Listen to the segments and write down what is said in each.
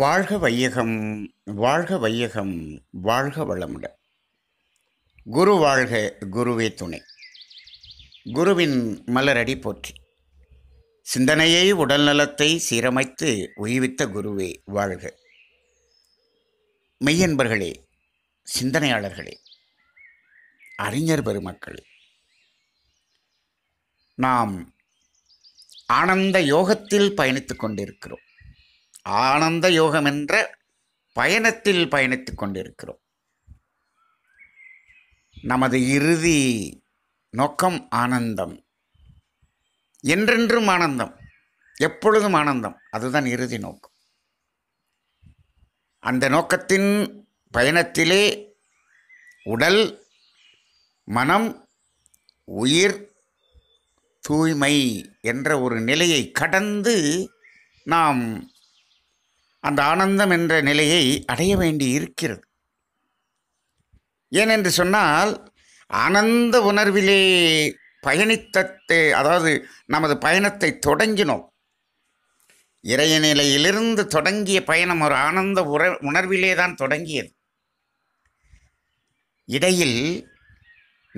வாழ்க வையகம் வாழ்க வையகம் வாழ்க வளமுடன் குரு வாழ்க குருவே துணை குருவின் மலரடி போற்றி சிந்தனையை உடல் நலத்தை சீரமைத்து உய்வித்த குருவே வாழ்க மெய்யன்பர்களே சிந்தனையாளர்களே அறிஞர் பெருமக்களே நாம் ஆனந்த யோகத்தில் பயணித்து கொண்டிருக்கிறோம் ஆனந்த யோகம் என்ற பயணத்தில் பயணித்து கொண்டிருக்கிறோம் நமது இறுதி நோக்கம் ஆனந்தம் என்றென்றும் ஆனந்தம் எப்பொழுதும் ஆனந்தம் அதுதான் இறுதி நோக்கம் அந்த நோக்கத்தின் பயணத்திலே உடல் மனம் உயிர் தூய்மை என்ற ஒரு நிலையை கடந்து நாம் அந்த ஆனந்தம் என்ற நிலையை அடைய வேண்டி இருக்கிறது ஏனென்று சொன்னால் ஆனந்த உணர்விலே பயணித்தத்தை அதாவது நமது பயணத்தை தொடங்கினோம் இறைய நிலையிலிருந்து தொடங்கிய பயணம் ஒரு ஆனந்த உற உணர்விலே தான் தொடங்கியது இடையில்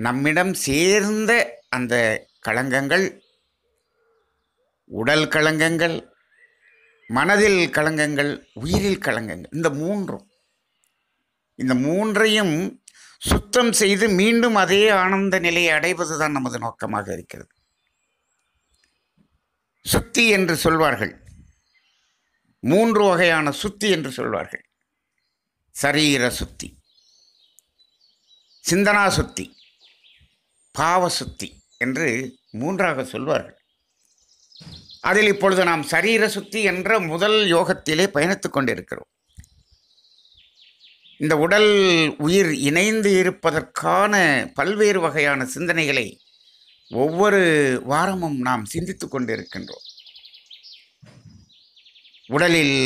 நம்மிடம் சேர்ந்த அந்த களங்கங்கள் உடல் களங்கங்கள் மனதில் களங்கங்கள் உயிரில் களங்கங்கள் இந்த மூன்றும் இந்த மூன்றையும் சுத்தம் செய்து மீண்டும் அதே ஆனந்த நிலையை அடைவது தான் நமது நோக்கமாக இருக்கிறது சுத்தி என்று சொல்வார்கள் மூன்று வகையான சுத்தி என்று சொல்வார்கள் சரீர சுத்தி சிந்தனா சுத்தி பாவ சுத்தி என்று மூன்றாக சொல்வார்கள் அதில் இப்பொழுது நாம் சரீர சுத்தி என்ற முதல் யோகத்திலே பயணித்து கொண்டிருக்கிறோம் இந்த உடல் உயிர் இணைந்து இருப்பதற்கான பல்வேறு வகையான சிந்தனைகளை ஒவ்வொரு வாரமும் நாம் சிந்தித்து கொண்டிருக்கின்றோம் உடலில்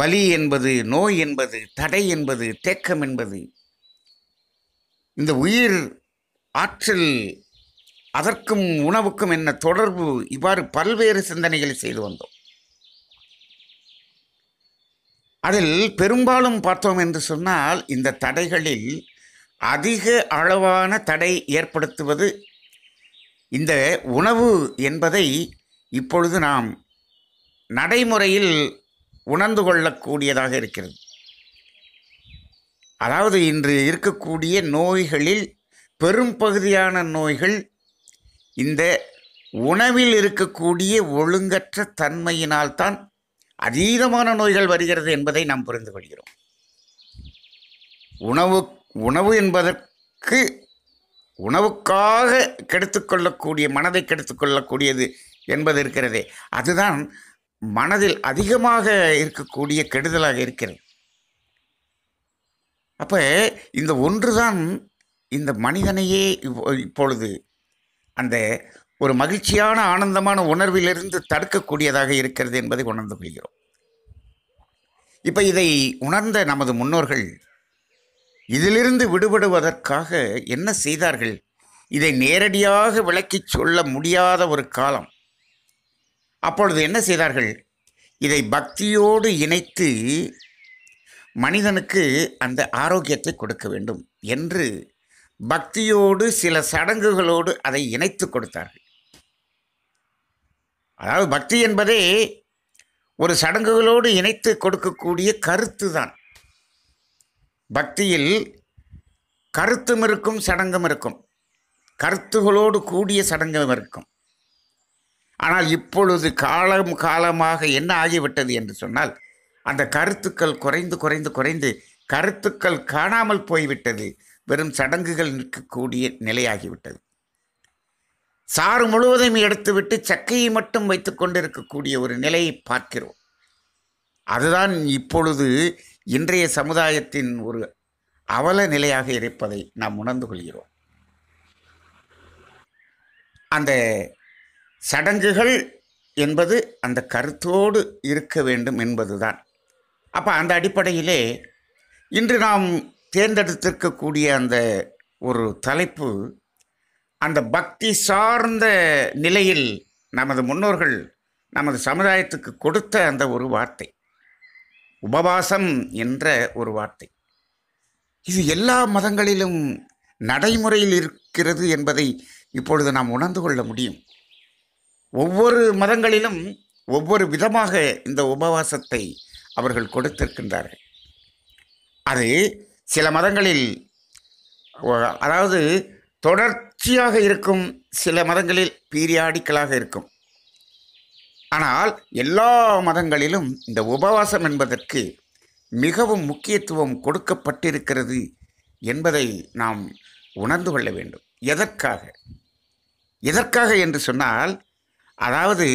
வலி என்பது நோய் என்பது தடை என்பது தேக்கம் என்பது இந்த உயிர் ஆற்றல் அதற்கும் உணவுக்கும் என்ன தொடர்பு இவ்வாறு பல்வேறு சிந்தனைகளை செய்து வந்தோம் அதில் பெரும்பாலும் பார்த்தோம் என்று சொன்னால் இந்த தடைகளில் அதிக அளவான தடை ஏற்படுத்துவது இந்த உணவு என்பதை இப்பொழுது நாம் நடைமுறையில் உணர்ந்து கொள்ளக்கூடியதாக இருக்கிறது அதாவது இன்று இருக்கக்கூடிய நோய்களில் பெரும்பகுதியான நோய்கள் இந்த உணவில் இருக்கக்கூடிய ஒழுங்கற்ற தன்மையினால்தான் அதீதமான நோய்கள் வருகிறது என்பதை நாம் புரிந்து கொள்கிறோம் உணவு உணவு என்பதற்கு உணவுக்காக கெடுத்துக்கொள்ளக்கூடிய மனதை கெடுத்துக்கொள்ளக்கூடியது என்பது இருக்கிறதே அதுதான் மனதில் அதிகமாக இருக்கக்கூடிய கெடுதலாக இருக்கிறது அப்போ இந்த ஒன்றுதான் இந்த மனிதனையே இப்பொழுது அந்த ஒரு மகிழ்ச்சியான ஆனந்தமான உணர்விலிருந்து தடுக்கக்கூடியதாக இருக்கிறது என்பதை உணர்ந்து கொள்கிறோம் இப்போ இதை உணர்ந்த நமது முன்னோர்கள் இதிலிருந்து விடுபடுவதற்காக என்ன செய்தார்கள் இதை நேரடியாக விளக்கி சொல்ல முடியாத ஒரு காலம் அப்பொழுது என்ன செய்தார்கள் இதை பக்தியோடு இணைத்து மனிதனுக்கு அந்த ஆரோக்கியத்தை கொடுக்க வேண்டும் என்று பக்தியோடு சில சடங்குகளோடு அதை இணைத்து கொடுத்தார்கள் அதாவது பக்தி என்பதே ஒரு சடங்குகளோடு இணைத்து கொடுக்கக்கூடிய கருத்து தான் பக்தியில் கருத்தும் இருக்கும் சடங்கும் இருக்கும் கருத்துகளோடு கூடிய சடங்கும் இருக்கும் ஆனால் இப்பொழுது காலம் காலமாக என்ன ஆகிவிட்டது என்று சொன்னால் அந்த கருத்துக்கள் குறைந்து குறைந்து குறைந்து கருத்துக்கள் காணாமல் போய்விட்டது வெறும் சடங்குகள் நிற்கக்கூடிய நிலையாகிவிட்டது சாறு முழுவதும் எடுத்துவிட்டு சக்கையை மட்டும் வைத்து கொண்டிருக்கக்கூடிய ஒரு நிலையை பார்க்கிறோம் அதுதான் இப்பொழுது இன்றைய சமுதாயத்தின் ஒரு அவல நிலையாக இருப்பதை நாம் உணர்ந்து கொள்கிறோம் அந்த சடங்குகள் என்பது அந்த கருத்தோடு இருக்க வேண்டும் என்பதுதான் அப்போ அந்த அடிப்படையிலே இன்று நாம் தேர்ந்தெடுத்திருக்கக்கூடிய அந்த ஒரு தலைப்பு அந்த பக்தி சார்ந்த நிலையில் நமது முன்னோர்கள் நமது சமுதாயத்துக்கு கொடுத்த அந்த ஒரு வார்த்தை உபவாசம் என்ற ஒரு வார்த்தை இது எல்லா மதங்களிலும் நடைமுறையில் இருக்கிறது என்பதை இப்பொழுது நாம் உணர்ந்து கொள்ள முடியும் ஒவ்வொரு மதங்களிலும் ஒவ்வொரு விதமாக இந்த உபவாசத்தை அவர்கள் கொடுத்திருக்கின்றார்கள் அது சில மதங்களில் அதாவது தொடர்ச்சியாக இருக்கும் சில மதங்களில் பீரியாடிக்கலாக இருக்கும் ஆனால் எல்லா மதங்களிலும் இந்த உபவாசம் என்பதற்கு மிகவும் முக்கியத்துவம் கொடுக்கப்பட்டிருக்கிறது என்பதை நாம் உணர்ந்து கொள்ள வேண்டும் எதற்காக எதற்காக என்று சொன்னால் அதாவது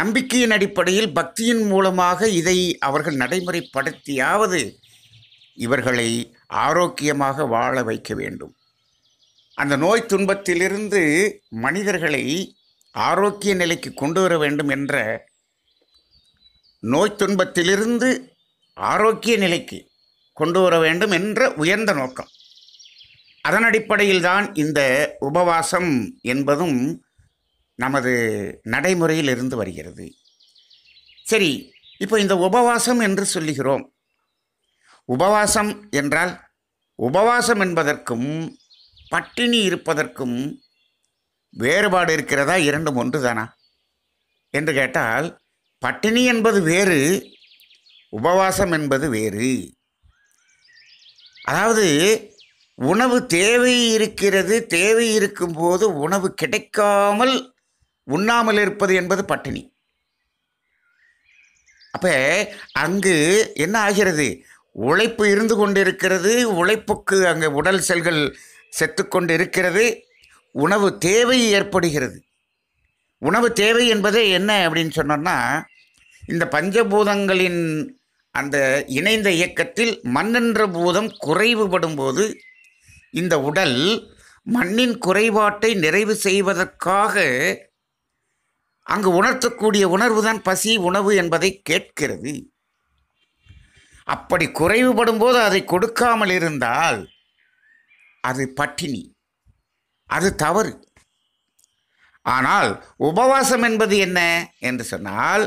நம்பிக்கையின் அடிப்படையில் பக்தியின் மூலமாக இதை அவர்கள் நடைமுறைப்படுத்தியாவது இவர்களை ஆரோக்கியமாக வாழ வைக்க வேண்டும் அந்த நோய் துன்பத்திலிருந்து மனிதர்களை ஆரோக்கிய நிலைக்கு கொண்டு வர வேண்டும் என்ற நோய் துன்பத்திலிருந்து ஆரோக்கிய நிலைக்கு கொண்டு வர வேண்டும் என்ற உயர்ந்த நோக்கம் அதன் அடிப்படையில் தான் இந்த உபவாசம் என்பதும் நமது நடைமுறையில் இருந்து வருகிறது சரி இப்போ இந்த உபவாசம் என்று சொல்லுகிறோம் உபவாசம் என்றால் உபவாசம் என்பதற்கும் பட்டினி இருப்பதற்கும் வேறுபாடு இருக்கிறதா இரண்டும் ஒன்று தானா என்று கேட்டால் பட்டினி என்பது வேறு உபவாசம் என்பது வேறு அதாவது உணவு தேவை இருக்கிறது தேவை இருக்கும்போது உணவு கிடைக்காமல் உண்ணாமல் இருப்பது என்பது பட்டினி அப்போ அங்கு என்ன ஆகிறது உழைப்பு இருந்து கொண்டிருக்கிறது உழைப்புக்கு அங்கே உடல் செல்கள் செத்துக்கொண்டு இருக்கிறது உணவு தேவை ஏற்படுகிறது உணவு தேவை என்பதே என்ன அப்படின்னு சொன்னோம்னா இந்த பஞ்சபூதங்களின் அந்த இணைந்த இயக்கத்தில் மண்ணென்ற பூதம் குறைவுபடும் போது இந்த உடல் மண்ணின் குறைபாட்டை நிறைவு செய்வதற்காக அங்கு உணர்த்தக்கூடிய உணர்வுதான் பசி உணவு என்பதை கேட்கிறது அப்படி குறைவுபடும் போது அதை கொடுக்காமல் இருந்தால் அது பட்டினி அது தவறு ஆனால் உபவாசம் என்பது என்ன என்று சொன்னால்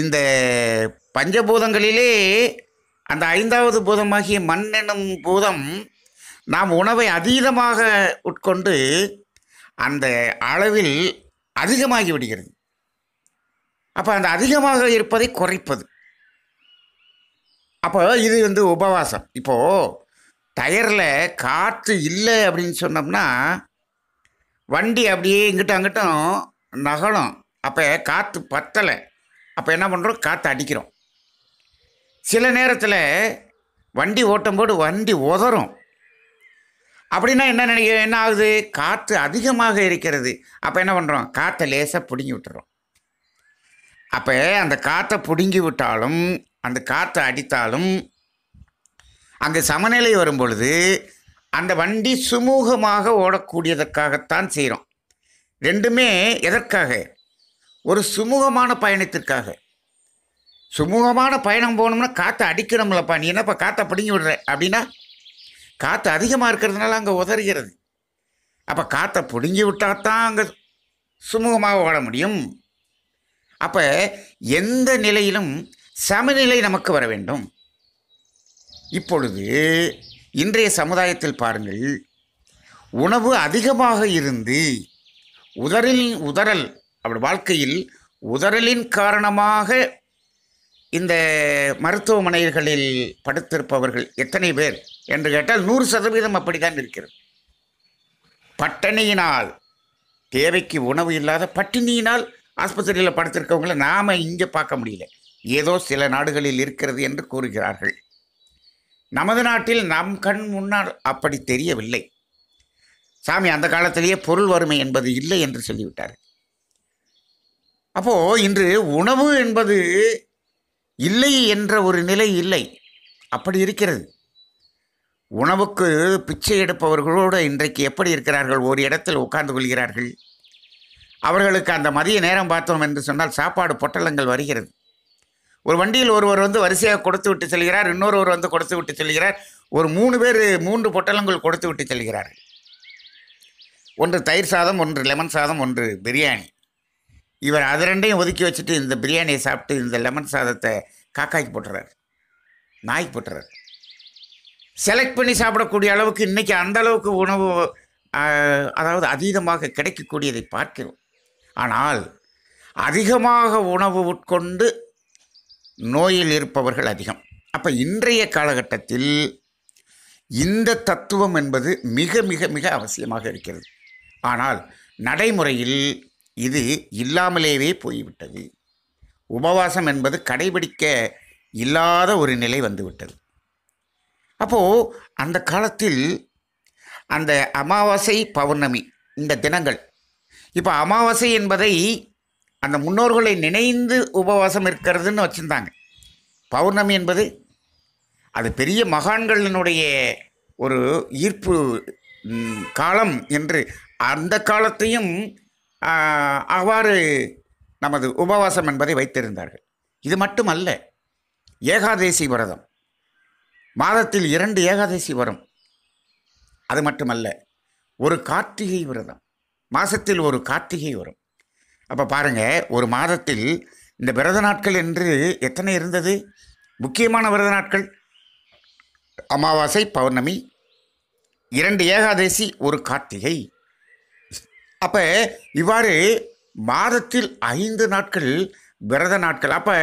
இந்த பஞ்சபூதங்களிலே அந்த ஐந்தாவது பூதமாகிய மண் எனும் பூதம் நாம் உணவை அதீதமாக உட்கொண்டு அந்த அளவில் அதிகமாகி விடுகிறது அப்போ அந்த அதிகமாக இருப்பதை குறைப்பது அப்போ இது வந்து உபவாசம் இப்போது டயரில் காற்று இல்லை அப்படின்னு சொன்னோம்னா வண்டி அப்படியே இங்கிட்ட அங்கிட்டும் நகலும் அப்போ காற்று பத்தலை அப்போ என்ன பண்ணுறோம் காற்று அடிக்கிறோம் சில நேரத்தில் வண்டி ஓட்டும்போது வண்டி உதறும் அப்படின்னா என்ன நினைக்க என்ன ஆகுது காற்று அதிகமாக இருக்கிறது அப்போ என்ன பண்ணுறோம் காற்றை லேசாக பிடுங்கி விட்டுறோம் அப்போ அந்த காற்றை பிடுங்கி விட்டாலும் அந்த காற்றை அடித்தாலும் அங்கே சமநிலை வரும் பொழுது அந்த வண்டி சுமூகமாக ஓடக்கூடியதற்காகத்தான் செய்கிறோம் ரெண்டுமே எதற்காக ஒரு சுமூகமான பயணத்திற்காக சுமூகமான பயணம் போகணும்னா காற்று அடிக்கணும்லப்பா நீ என்னப்பா காற்றை பிடிங்கி விடுற அப்படின்னா காற்று அதிகமாக இருக்கிறதுனால அங்கே உதறுகிறது அப்போ காற்றை பிடுங்கி விட்டால் தான் அங்கே சுமூகமாக ஓட முடியும் அப்போ எந்த நிலையிலும் சமநிலை நமக்கு வர வேண்டும் இப்பொழுது இன்றைய சமுதாயத்தில் பாருங்கள் உணவு அதிகமாக இருந்து உதரின் உதறல் அப்படி வாழ்க்கையில் உதறலின் காரணமாக இந்த மருத்துவமனைகளில் படுத்திருப்பவர்கள் எத்தனை பேர் என்று கேட்டால் நூறு சதவீதம் அப்படித்தான் இருக்கிறது பட்டணியினால் தேவைக்கு உணவு இல்லாத பட்டினியினால் ஆஸ்பத்திரியில் படுத்திருக்கவங்கள நாம் இங்கே பார்க்க முடியல ஏதோ சில நாடுகளில் இருக்கிறது என்று கூறுகிறார்கள் நமது நாட்டில் நம் கண் முன்னால் அப்படி தெரியவில்லை சாமி அந்த காலத்திலேயே பொருள் வறுமை என்பது இல்லை என்று சொல்லிவிட்டார் அப்போது இன்று உணவு என்பது இல்லை என்ற ஒரு நிலை இல்லை அப்படி இருக்கிறது உணவுக்கு பிச்சை எடுப்பவர்களோடு இன்றைக்கு எப்படி இருக்கிறார்கள் ஒரு இடத்தில் உட்கார்ந்து கொள்கிறார்கள் அவர்களுக்கு அந்த மதிய நேரம் பார்த்தோம் என்று சொன்னால் சாப்பாடு பொட்டலங்கள் வருகிறது ஒரு வண்டியில் ஒருவர் வந்து வரிசையாக கொடுத்து விட்டு செல்கிறார் இன்னொருவர் வந்து கொடுத்து விட்டு செல்கிறார் ஒரு மூணு பேர் மூன்று பொட்டலங்கள் கொடுத்து விட்டு செல்கிறார்கள் ஒன்று தயிர் சாதம் ஒன்று லெமன் சாதம் ஒன்று பிரியாணி இவர் அது ரெண்டையும் ஒதுக்கி வச்சுட்டு இந்த பிரியாணியை சாப்பிட்டு இந்த லெமன் சாதத்தை காக்காய்க்கு போட்டுறார் நாய்க்கு போட்டுறார் செலக்ட் பண்ணி சாப்பிடக்கூடிய அளவுக்கு இன்றைக்கி அந்த அளவுக்கு உணவு அதாவது அதீதமாக கிடைக்கக்கூடியதை பார்க்கிறோம் ஆனால் அதிகமாக உணவு உட்கொண்டு நோயில் இருப்பவர்கள் அதிகம் அப்போ இன்றைய காலகட்டத்தில் இந்த தத்துவம் என்பது மிக மிக மிக அவசியமாக இருக்கிறது ஆனால் நடைமுறையில் இது இல்லாமலேயே போய்விட்டது உபவாசம் என்பது கடைபிடிக்க இல்லாத ஒரு நிலை வந்துவிட்டது அப்போது அந்த காலத்தில் அந்த அமாவாசை பௌர்ணமி இந்த தினங்கள் இப்போ அமாவாசை என்பதை அந்த முன்னோர்களை நினைந்து உபவாசம் இருக்கிறதுன்னு வச்சுருந்தாங்க பௌர்ணமி என்பது அது பெரிய மகான்களினுடைய ஒரு ஈர்ப்பு காலம் என்று அந்த காலத்தையும் அவ்வாறு நமது உபவாசம் என்பதை வைத்திருந்தார்கள் இது மட்டுமல்ல ஏகாதேசி விரதம் மாதத்தில் இரண்டு ஏகாதேசி வரும் அது மட்டுமல்ல ஒரு கார்த்திகை விரதம் மாதத்தில் ஒரு கார்த்திகை வரும் அப்போ பாருங்கள் ஒரு மாதத்தில் இந்த விரத நாட்கள் என்று எத்தனை இருந்தது முக்கியமான விரத நாட்கள் அமாவாசை பௌர்ணமி இரண்டு ஏகாதசி ஒரு கார்த்திகை அப்போ இவ்வாறு மாதத்தில் ஐந்து நாட்கள் விரத நாட்கள் அப்போ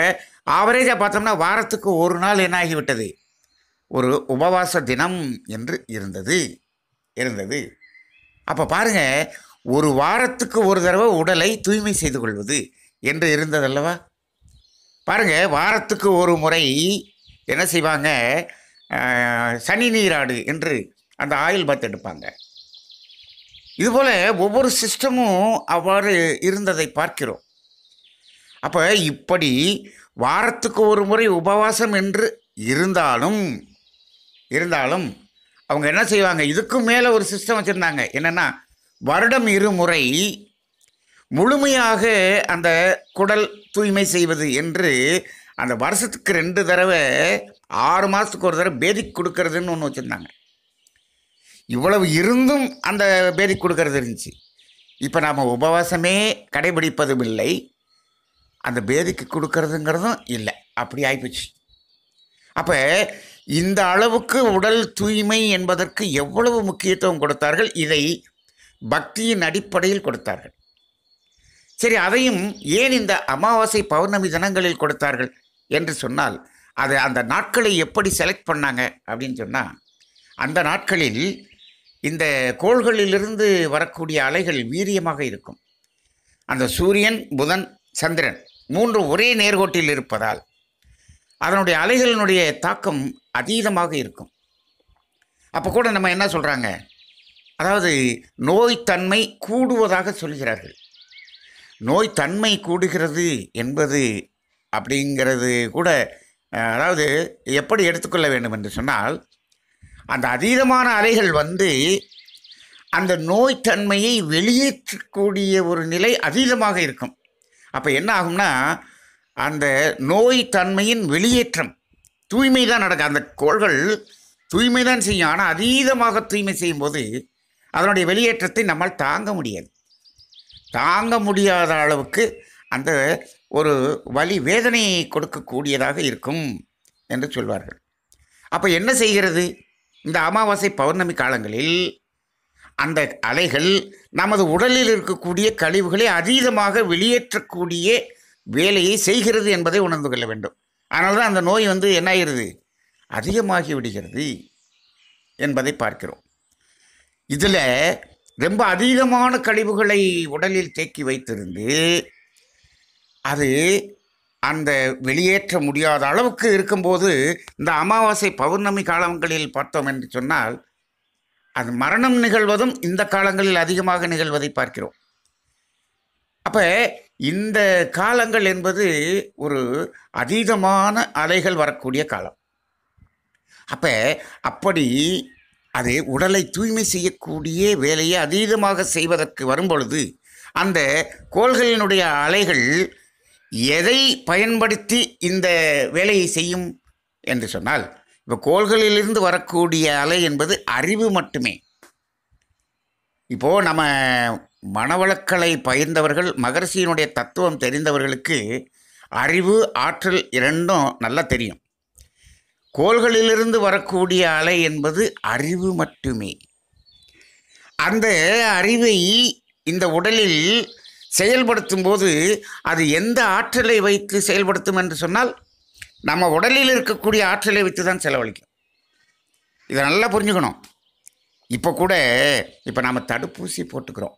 ஆவரேஜாக பார்த்தோம்னா வாரத்துக்கு ஒரு நாள் என்ன ஆகிவிட்டது ஒரு உபவாச தினம் என்று இருந்தது இருந்தது அப்போ பாருங்கள் ஒரு வாரத்துக்கு ஒரு தடவை உடலை தூய்மை செய்து கொள்வது என்று இருந்ததல்லவா பாருங்கள் வாரத்துக்கு ஒரு முறை என்ன செய்வாங்க சனி நீராடு என்று அந்த ஆயில் பாத் எடுப்பாங்க இதுபோல் ஒவ்வொரு சிஸ்டமும் அவ்வாறு இருந்ததை பார்க்கிறோம் அப்போ இப்படி வாரத்துக்கு ஒரு முறை உபவாசம் என்று இருந்தாலும் இருந்தாலும் அவங்க என்ன செய்வாங்க இதுக்கும் மேலே ஒரு சிஸ்டம் வச்சுருந்தாங்க என்னென்னா வருடம் இருமுறை முழுமையாக அந்த குடல் தூய்மை செய்வது என்று அந்த வருஷத்துக்கு ரெண்டு தடவை ஆறு மாதத்துக்கு ஒரு தடவை பேதி கொடுக்கறதுன்னு ஒன்று வச்சுருந்தாங்க இவ்வளவு இருந்தும் அந்த பேதி கொடுக்கறது இருந்துச்சு இப்போ நாம் உபவாசமே கடைபிடிப்பதும் இல்லை அந்த பேதிக்கு கொடுக்கறதுங்கிறதும் இல்லை அப்படி ஆகிப்போச்சு அப்போ இந்த அளவுக்கு உடல் தூய்மை என்பதற்கு எவ்வளவு முக்கியத்துவம் கொடுத்தார்கள் இதை பக்தியின் அடிப்படையில் கொடுத்தார்கள் சரி அதையும் ஏன் இந்த அமாவாசை பௌர்ணமி தினங்களில் கொடுத்தார்கள் என்று சொன்னால் அது அந்த நாட்களை எப்படி செலக்ட் பண்ணாங்க அப்படின்னு சொன்னால் அந்த நாட்களில் இந்த கோள்களிலிருந்து வரக்கூடிய அலைகள் வீரியமாக இருக்கும் அந்த சூரியன் புதன் சந்திரன் மூன்று ஒரே நேர்கோட்டில் இருப்பதால் அதனுடைய அலைகளினுடைய தாக்கம் அதீதமாக இருக்கும் அப்போ கூட நம்ம என்ன சொல்கிறாங்க அதாவது நோய்த்தன்மை கூடுவதாக சொல்கிறார்கள் நோய்த்தன்மை கூடுகிறது என்பது அப்படிங்கிறது கூட அதாவது எப்படி எடுத்துக்கொள்ள வேண்டும் என்று சொன்னால் அந்த அதீதமான அலைகள் வந்து அந்த நோய்த்தன்மையை வெளியேற்றக்கூடிய ஒரு நிலை அதீதமாக இருக்கும் அப்போ என்ன ஆகும்னா அந்த நோய் தன்மையின் வெளியேற்றம் தூய்மை தான் நடக்கும் அந்த கோள்கள் தூய்மை தான் செய்யும் ஆனால் அதீதமாக தூய்மை செய்யும்போது அதனுடைய வெளியேற்றத்தை நம்மால் தாங்க முடியாது தாங்க முடியாத அளவுக்கு அந்த ஒரு வலி வேதனையை கொடுக்கக்கூடியதாக இருக்கும் என்று சொல்வார்கள் அப்போ என்ன செய்கிறது இந்த அமாவாசை பௌர்ணமி காலங்களில் அந்த அலைகள் நமது உடலில் இருக்கக்கூடிய கழிவுகளை அதீதமாக வெளியேற்றக்கூடிய வேலையை செய்கிறது என்பதை உணர்ந்து கொள்ள வேண்டும் அதனால தான் அந்த நோய் வந்து என்ன அதிகமாகி விடுகிறது என்பதை பார்க்கிறோம் இதில் ரொம்ப அதீதமான கழிவுகளை உடலில் தேக்கி வைத்திருந்து அது அந்த வெளியேற்ற முடியாத அளவுக்கு இருக்கும்போது இந்த அமாவாசை பௌர்ணமி காலங்களில் பார்த்தோம் என்று சொன்னால் அது மரணம் நிகழ்வதும் இந்த காலங்களில் அதிகமாக நிகழ்வதை பார்க்கிறோம் அப்போ இந்த காலங்கள் என்பது ஒரு அதீதமான அலைகள் வரக்கூடிய காலம் அப்போ அப்படி அது உடலை தூய்மை செய்யக்கூடிய வேலையை அதீதமாக செய்வதற்கு வரும்பொழுது அந்த கோள்களினுடைய அலைகள் எதை பயன்படுத்தி இந்த வேலையை செய்யும் என்று சொன்னால் இப்போ கோள்களிலிருந்து வரக்கூடிய அலை என்பது அறிவு மட்டுமே இப்போது நம்ம மனவளக்கலை பயிர்ந்தவர்கள் மகர்ஷியினுடைய தத்துவம் தெரிந்தவர்களுக்கு அறிவு ஆற்றல் இரண்டும் நல்லா தெரியும் கோள்களிலிருந்து வரக்கூடிய அலை என்பது அறிவு மட்டுமே அந்த அறிவை இந்த உடலில் செயல்படுத்தும் போது அது எந்த ஆற்றலை வைத்து செயல்படுத்தும் என்று சொன்னால் நம்ம உடலில் இருக்கக்கூடிய ஆற்றலை வைத்து தான் செலவழிக்கும் இதை நல்லா புரிஞ்சுக்கணும் இப்போ கூட இப்போ நாம் தடுப்பூசி போட்டுக்கிறோம்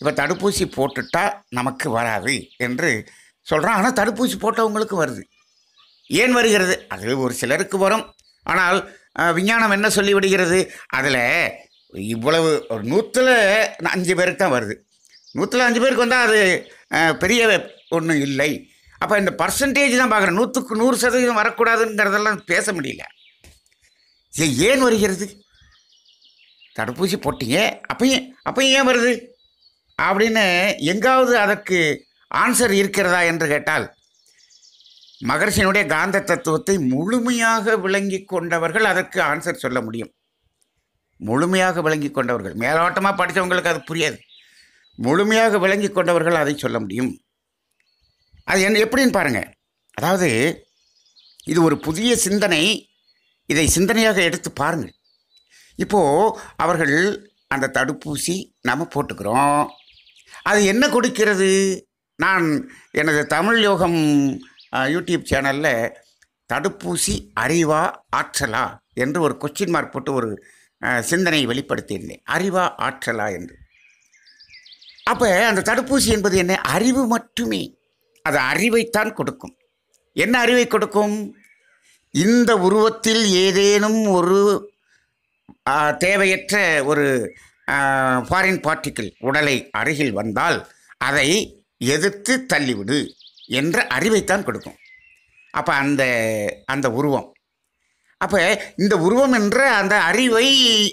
இப்போ தடுப்பூசி போட்டுட்டால் நமக்கு வராது என்று சொல்கிறோம் ஆனால் தடுப்பூசி போட்டவங்களுக்கு வருது ஏன் வருகிறது அது ஒரு சிலருக்கு வரும் ஆனால் விஞ்ஞானம் என்ன சொல்லிவிடுகிறது அதில் இவ்வளவு ஒரு நூற்றில் அஞ்சு பேருக்கு தான் வருது நூற்றில் அஞ்சு பேருக்கு வந்தால் அது பெரிய ஒன்றும் இல்லை அப்போ இந்த பர்சன்டேஜ் தான் பார்க்குறேன் நூற்றுக்கு நூறு சதவீதம் வரக்கூடாதுங்கிறதெல்லாம் பேச முடியல ஏன் வருகிறது தடுப்பூசி போட்டீங்க அப்பயும் அப்பையும் ஏன் வருது அப்படின்னு எங்காவது அதற்கு ஆன்சர் இருக்கிறதா என்று கேட்டால் மகர்ஷியினுடைய காந்த தத்துவத்தை முழுமையாக விளங்கி கொண்டவர்கள் அதற்கு ஆன்சர் சொல்ல முடியும் முழுமையாக விளங்கி கொண்டவர்கள் மேலோட்டமாக படித்தவங்களுக்கு அது புரியாது முழுமையாக விளங்கி கொண்டவர்கள் அதை சொல்ல முடியும் அது என்ன எப்படின்னு பாருங்கள் அதாவது இது ஒரு புதிய சிந்தனை இதை சிந்தனையாக எடுத்து பாருங்கள் இப்போது அவர்கள் அந்த தடுப்பூசி நம்ம போட்டுக்கிறோம் அது என்ன கொடுக்கிறது நான் எனது தமிழ் யோகம் யூடியூப் சேனலில் தடுப்பூசி அறிவா ஆற்றலா என்று ஒரு கொஸ்டின் மார்க் போட்டு ஒரு சிந்தனையை வெளிப்படுத்தியிருந்தேன் அறிவா ஆற்றலா என்று அப்போ அந்த தடுப்பூசி என்பது என்ன அறிவு மட்டுமே அது அறிவைத்தான் கொடுக்கும் என்ன அறிவை கொடுக்கும் இந்த உருவத்தில் ஏதேனும் ஒரு தேவையற்ற ஒரு ஃபாரின் பார்ட்டிக்கிள் உடலை அருகில் வந்தால் அதை எதிர்த்து தள்ளிவிடு என்ற அறிவைத்தான் கொடுக்கும் அப்போ அந்த அந்த உருவம் அப்போ இந்த உருவம் என்ற அந்த அறிவை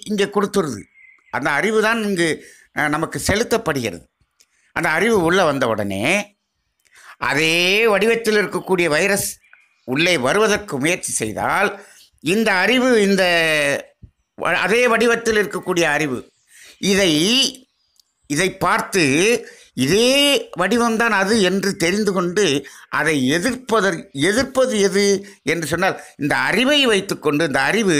இங்கே கொடுத்துருது அந்த அறிவு தான் இங்கு நமக்கு செலுத்தப்படுகிறது அந்த அறிவு உள்ளே வந்த உடனே அதே வடிவத்தில் இருக்கக்கூடிய வைரஸ் உள்ளே வருவதற்கு முயற்சி செய்தால் இந்த அறிவு இந்த அதே வடிவத்தில் இருக்கக்கூடிய அறிவு இதை இதை பார்த்து இதே வடிவம்தான் அது என்று தெரிந்து கொண்டு அதை எதிர்ப்பதற் எதிர்ப்பது எது என்று சொன்னால் இந்த அறிவை வைத்துக்கொண்டு இந்த அறிவு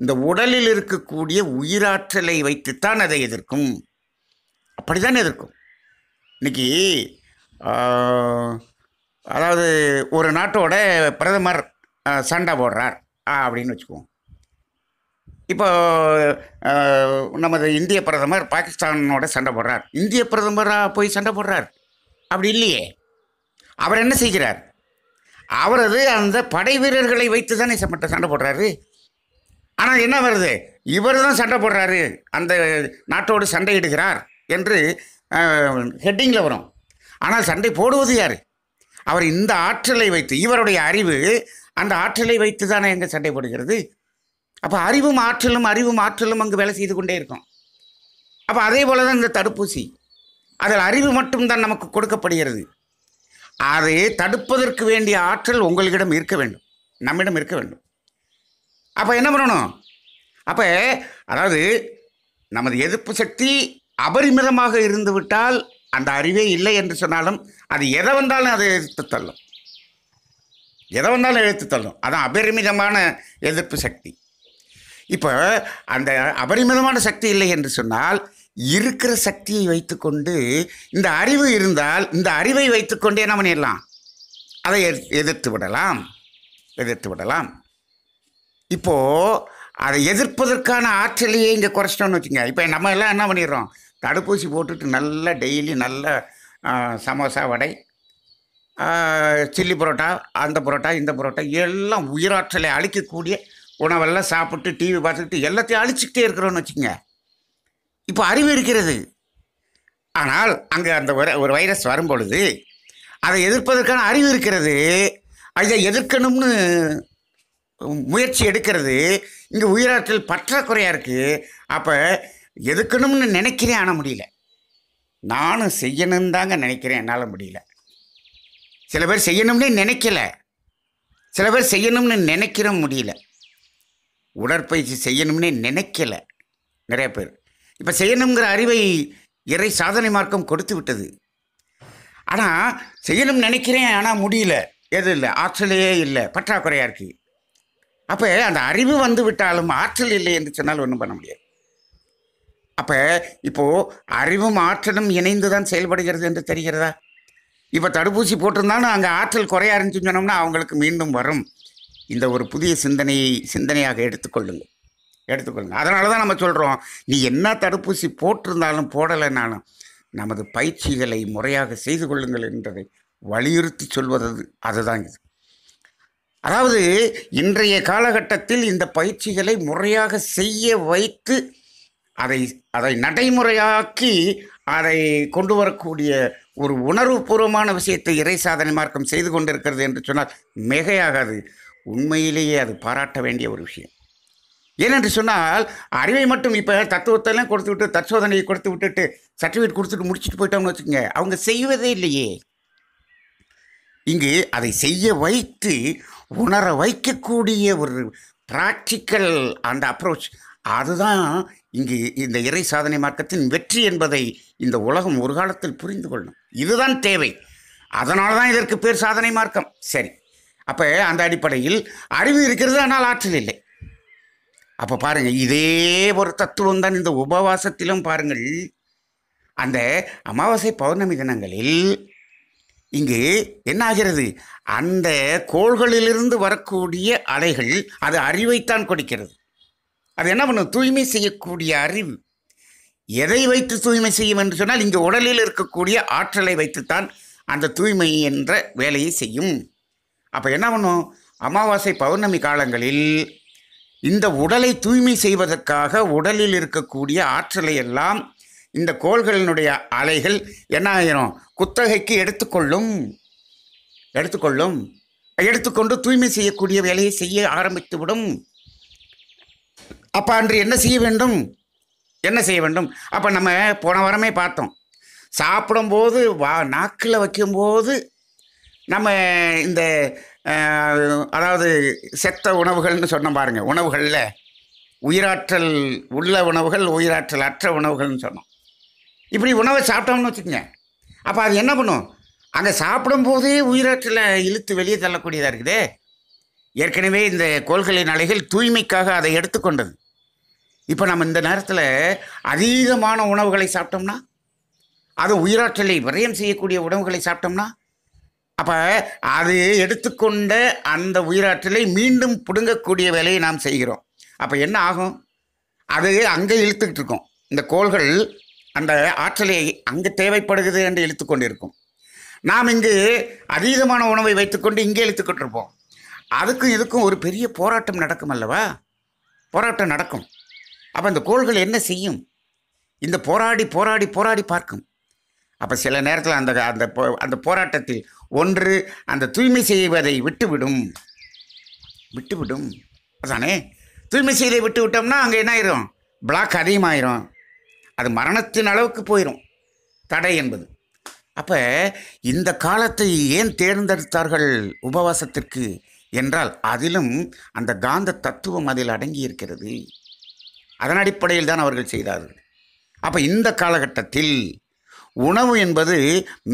இந்த உடலில் இருக்கக்கூடிய உயிராற்றலை வைத்துத்தான் அதை எதிர்க்கும் அப்படித்தான் எதிர்க்கும் இன்னைக்கு அதாவது ஒரு நாட்டோட பிரதமர் சண்டை போடுறார் அப்படின்னு வச்சுக்குவோம் இப்போ நமது இந்திய பிரதமர் பாகிஸ்தானோட சண்டை போடுறார் இந்திய பிரதமராக போய் சண்டை போடுறார் அப்படி இல்லையே அவர் என்ன செய்கிறார் அவரது அந்த படை வீரர்களை வைத்து தானே சண்டை போடுறாரு ஆனால் என்ன வருது இவர் தான் சண்டை போடுறாரு அந்த நாட்டோடு சண்டையிடுகிறார் என்று ஹெட்டிங்கில் வரும் ஆனால் சண்டை போடுவது யார் அவர் இந்த ஆற்றலை வைத்து இவருடைய அறிவு அந்த ஆற்றலை வைத்து தானே எங்கள் சண்டை போடுகிறது அப்போ அறிவும் ஆற்றலும் அறிவும் ஆற்றலும் அங்கு வேலை செய்து கொண்டே இருக்கும் அப்போ அதே போல் தான் இந்த தடுப்பூசி அதில் அறிவு மட்டும்தான் நமக்கு கொடுக்கப்படுகிறது அதை தடுப்பதற்கு வேண்டிய ஆற்றல் உங்களிடம் இருக்க வேண்டும் நம்மிடம் இருக்க வேண்டும் அப்போ என்ன பண்ணணும் அப்போ அதாவது நமது எதிர்ப்பு சக்தி அபரிமிதமாக இருந்துவிட்டால் அந்த அறிவே இல்லை என்று சொன்னாலும் அது எதை வந்தாலும் அதை எதிர்த்து தள்ளும் எதை வந்தாலும் எழுத்து தள்ளும் அதான் அபரிமிதமான எதிர்ப்பு சக்தி இப்போ அந்த அபரிமிதமான சக்தி இல்லை என்று சொன்னால் இருக்கிற சக்தியை வைத்துக்கொண்டு இந்த அறிவு இருந்தால் இந்த அறிவை வைத்துக்கொண்டே என்ன பண்ணிடலாம் அதை எதிர்த்து விடலாம் எதிர்த்து விடலாம் இப்போது அதை எதிர்ப்பதற்கான ஆற்றலையே இங்கே குறைச்சிட்டோம்னு வச்சுங்க இப்போ நம்ம எல்லாம் என்ன பண்ணிடுறோம் தடுப்பூசி போட்டுட்டு நல்லா டெய்லி நல்ல சமோசா வடை சில்லி புரோட்டா அந்த புரோட்டா இந்த பரோட்டா எல்லாம் உயிராற்றலை அழிக்கக்கூடிய உணவெல்லாம் சாப்பிட்டு டிவி பார்த்துக்கிட்டு எல்லாத்தையும் அழிச்சிக்கிட்டே இருக்கிறோன்னு வச்சுக்கோங்க இப்போ அறிவு இருக்கிறது ஆனால் அங்கே அந்த ஒரு வைரஸ் வரும் பொழுது அதை எதிர்ப்பதற்கான அறிவு இருக்கிறது அதை எதிர்க்கணும்னு முயற்சி எடுக்கிறது இங்கே உயிராற்றல் பற்றாக்குறையாக இருக்குது அப்போ எதுக்கணும்னு நினைக்கிறேன் ஆனால் முடியல நானும் செய்யணும் தாங்க நினைக்கிறேன் என்னால் முடியல சில பேர் செய்யணும்னே நினைக்கல சில பேர் செய்யணும்னு நினைக்கிற முடியல உடற்பயிற்சி செய்யணும்னே நினைக்கல நிறைய பேர் இப்போ செய்யணுங்கிற அறிவை இறை சாதனை மார்க்கம் கொடுத்து விட்டது ஆனால் செய்யணும்னு நினைக்கிறேன் ஆனால் முடியல எதுவும் இல்லை ஆற்றலையே இல்லை பற்றாக்குறையாக இருக்குது அப்போ அந்த அறிவு வந்து விட்டாலும் ஆற்றல் இல்லை என்று சொன்னால் ஒன்றும் பண்ண முடியாது அப்போ இப்போது அறிவும் ஆற்றலும் இணைந்து தான் செயல்படுகிறது என்று தெரிகிறதா இப்போ தடுப்பூசி போட்டிருந்தாலும் அங்கே ஆற்றல் குறையா இருந்துச்சுன்னு சொன்னோம்னா அவங்களுக்கு மீண்டும் வரும் இந்த ஒரு புதிய சிந்தனையை சிந்தனையாக எடுத்துக்கொள்ளுங்கள் எடுத்துக்கொள்ளுங்கள் அதனால தான் நம்ம சொல்கிறோம் நீ என்ன தடுப்பூசி போட்டிருந்தாலும் போடலைனாலும் நமது பயிற்சிகளை முறையாக செய்து கொள்ளுங்கள் என்றதை வலியுறுத்தி சொல்வது அதுதான் இது அதாவது இன்றைய காலகட்டத்தில் இந்த பயிற்சிகளை முறையாக செய்ய வைத்து அதை அதை நடைமுறையாக்கி அதை கொண்டு வரக்கூடிய ஒரு உணர்வுபூர்வமான விஷயத்தை இறை சாதனை மார்க்கம் செய்து கொண்டிருக்கிறது என்று சொன்னால் மிகையாகாது உண்மையிலேயே அது பாராட்ட வேண்டிய ஒரு விஷயம் ஏனென்று சொன்னால் அறிவை மட்டும் இப்போ தத்துவத்தெல்லாம் கொடுத்து விட்டு தற்சோதனையை கொடுத்து விட்டுட்டு சர்டிஃபிகேட் கொடுத்துட்டு முடிச்சுட்டு போயிட்டோம்னு வச்சுக்கோங்க அவங்க செய்வதே இல்லையே இங்கு அதை செய்ய வைத்து உணர வைக்கக்கூடிய ஒரு பிராக்டிக்கல் அந்த அப்ரோச் அதுதான் இங்கு இந்த இறை சாதனை மார்க்கத்தின் வெற்றி என்பதை இந்த உலகம் ஒரு காலத்தில் புரிந்து கொள்ளும் இதுதான் தேவை அதனால தான் இதற்கு பேர் சாதனை மார்க்கம் சரி அப்போ அந்த அடிப்படையில் அறிவு இருக்கிறது ஆனால் ஆற்றல் இல்லை அப்போ பாருங்கள் இதே ஒரு தத்துவம் தான் இந்த உபவாசத்திலும் பாருங்கள் அந்த அமாவாசை பௌர்ணமி தினங்களில் இங்கு என்ன ஆகிறது அந்த கோள்களிலிருந்து வரக்கூடிய அலைகள் அது அறிவைத்தான் கொடுக்கிறது அது என்ன பண்ணும் தூய்மை செய்யக்கூடிய அறிவு எதை வைத்து தூய்மை செய்யும் என்று சொன்னால் இங்கு உடலில் இருக்கக்கூடிய ஆற்றலை வைத்துத்தான் அந்த தூய்மை என்ற வேலையை செய்யும் அப்போ என்ன பண்ணும் அமாவாசை பௌர்ணமி காலங்களில் இந்த உடலை தூய்மை செய்வதற்காக உடலில் இருக்கக்கூடிய ஆற்றலை எல்லாம் இந்த கோள்களினுடைய அலைகள் என்ன ஆயிரும் குத்தகைக்கு எடுத்துக்கொள்ளும் எடுத்துக்கொள்ளும் எடுத்துக்கொண்டு தூய்மை செய்யக்கூடிய வேலையை செய்ய ஆரம்பித்துவிடும் அப்போ அன்று என்ன செய்ய வேண்டும் என்ன செய்ய வேண்டும் அப்போ நம்ம போன வாரமே பார்த்தோம் சாப்பிடும்போது வா நாக்கில் வைக்கும்போது நம்ம இந்த அதாவது செத்த உணவுகள்னு சொன்ன பாருங்கள் உணவுகளில் உயிராற்றல் உள்ள உணவுகள் உயிராற்றல் அற்ற உணவுகள்னு சொன்னோம் இப்படி உணவை சாப்பிட்டோம்னு வச்சுக்கோங்க அப்போ அது என்ன பண்ணும் அங்கே சாப்பிடும்போதே உயிராற்றலை இழுத்து வெளியே தள்ளக்கூடியதாக இருக்குது ஏற்கனவே இந்த கோள்களின் அலைகள் தூய்மைக்காக அதை எடுத்துக்கொண்டது இப்போ நம்ம இந்த நேரத்தில் அதீதமான உணவுகளை சாப்பிட்டோம்னா அது உயிராற்றலை விரயம் செய்யக்கூடிய உணவுகளை சாப்பிட்டோம்னா அப்போ அது எடுத்துக்கொண்ட அந்த உயிராற்றலை மீண்டும் பிடுங்கக்கூடிய வேலையை நாம் செய்கிறோம் அப்போ என்ன ஆகும் அது அங்கே இழுத்துக்கிட்டு இருக்கும் இந்த கோள்கள் அந்த ஆற்றலை அங்கே தேவைப்படுகிறது என்று இழுத்து கொண்டு இருக்கும் நாம் இங்கு அதீதமான உணவை வைத்துக்கொண்டு இங்கே இழுத்துக்கிட்டு இருப்போம் அதுக்கும் இதுக்கும் ஒரு பெரிய போராட்டம் நடக்கும் அல்லவா போராட்டம் நடக்கும் அப்போ அந்த கோள்கள் என்ன செய்யும் இந்த போராடி போராடி போராடி பார்க்கும் அப்போ சில நேரத்தில் அந்த அந்த போ அந்த போராட்டத்தில் ஒன்று அந்த தூய்மை செய்வதை விட்டுவிடும் விட்டுவிடும் அதானே தூய்மை செய்தை விட்டு விட்டோம்னா அங்கே என்ன ஆயிரும் பிளாக் அதிகமாயிரும் அது மரணத்தின் அளவுக்கு போயிடும் தடை என்பது அப்போ இந்த காலத்தை ஏன் தேர்ந்தெடுத்தார்கள் உபவாசத்திற்கு என்றால் அதிலும் அந்த காந்த தத்துவம் அதில் அடங்கி இருக்கிறது அதன் அடிப்படையில் தான் அவர்கள் செய்தார்கள் அப்போ இந்த காலகட்டத்தில் உணவு என்பது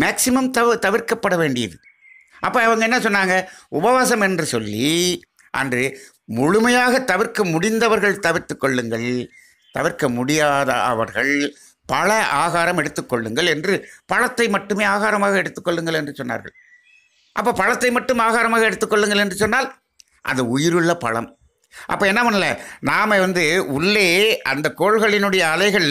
மேக்சிமம் தவ தவிர்க்கப்பட வேண்டியது அப்போ அவங்க என்ன சொன்னாங்க உபவாசம் என்று சொல்லி அன்று முழுமையாக தவிர்க்க முடிந்தவர்கள் தவிர்த்து கொள்ளுங்கள் தவிர்க்க முடியாத அவர்கள் பல ஆகாரம் எடுத்துக்கொள்ளுங்கள் என்று பழத்தை மட்டுமே ஆகாரமாக எடுத்துக்கொள்ளுங்கள் என்று சொன்னார்கள் அப்போ பழத்தை மட்டும் ஆகாரமாக எடுத்துக்கொள்ளுங்கள் என்று சொன்னால் அது உயிருள்ள பழம் அப்போ என்ன பண்ணல நாம் வந்து உள்ளே அந்த கோள்களினுடைய அலைகள்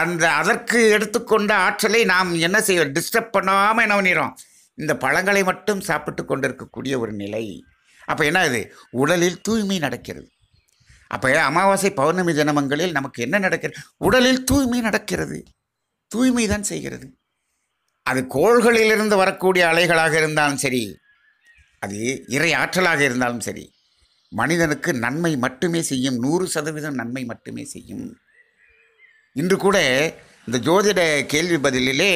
அந்த அதற்கு எடுத்துக்கொண்ட ஆற்றலை நாம் என்ன செய்வோம் டிஸ்டர்ப் பண்ணாமல் என்ன பண்ணிடும் இந்த பழங்களை மட்டும் சாப்பிட்டு கொண்டிருக்கக்கூடிய ஒரு நிலை அப்போ என்ன இது உடலில் தூய்மை நடக்கிறது அப்போ அமாவாசை பௌர்ணமி தினமங்களில் நமக்கு என்ன நடக்கிறது உடலில் தூய்மை நடக்கிறது தூய்மை தான் செய்கிறது அது கோள்களிலிருந்து வரக்கூடிய அலைகளாக இருந்தாலும் சரி அது இறை ஆற்றலாக இருந்தாலும் சரி மனிதனுக்கு நன்மை மட்டுமே செய்யும் நூறு சதவீதம் நன்மை மட்டுமே செய்யும் இன்று கூட இந்த ஜோதிட கேள்வி பதிலிலே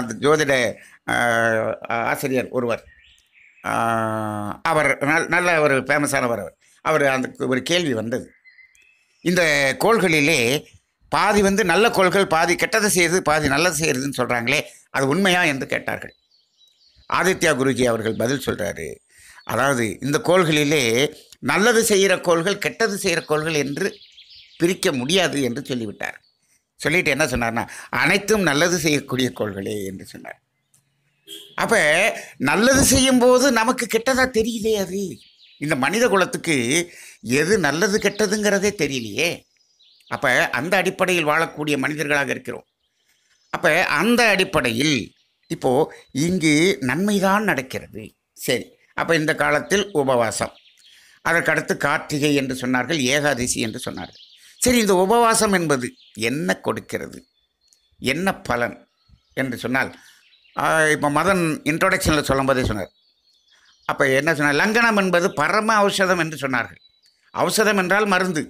அந்த ஜோதிட ஆசிரியர் ஒருவர் அவர் நல் நல்ல ஒரு ஃபேமஸானவர் அவர் அவர் அந்த ஒரு கேள்வி வந்தது இந்த கோள்களிலே பாதி வந்து நல்ல கோள்கள் பாதி கெட்டதை செய்யுது பாதி நல்லது செய்கிறதுன்னு சொல்கிறாங்களே அது உண்மையா என்று கேட்டார்கள் ஆதித்யா குருஜி அவர்கள் பதில் சொல்கிறாரு அதாவது இந்த கோள்களிலே நல்லது செய்கிற கோள்கள் கெட்டது செய்கிற கோள்கள் என்று பிரிக்க முடியாது என்று சொல்லிவிட்டார் சொல்லிட்டு என்ன சொன்னார்னா அனைத்தும் நல்லது செய்யக்கூடிய கோள்களே என்று சொன்னார் அப்போ நல்லது செய்யும்போது நமக்கு கெட்டதாக தெரியலையே அது இந்த மனித குலத்துக்கு எது நல்லது கெட்டதுங்கிறதே தெரியலையே அப்போ அந்த அடிப்படையில் வாழக்கூடிய மனிதர்களாக இருக்கிறோம் அப்போ அந்த அடிப்படையில் இப்போது இங்கு நன்மைதான் நடக்கிறது சரி அப்போ இந்த காலத்தில் உபவாசம் அதற்கடுத்து கார்த்திகை என்று சொன்னார்கள் ஏகாதசி என்று சொன்னார்கள் சரி இந்த உபவாசம் என்பது என்ன கொடுக்கிறது என்ன பலன் என்று சொன்னால் இப்போ மதன் இன்ட்ரோடக்ஷனில் சொல்லும்போதே சொன்னார் அப்போ என்ன சொன்னார் லங்கனம் என்பது பரம ஔஷதம் என்று சொன்னார்கள் ஔஷதம் என்றால் மருந்து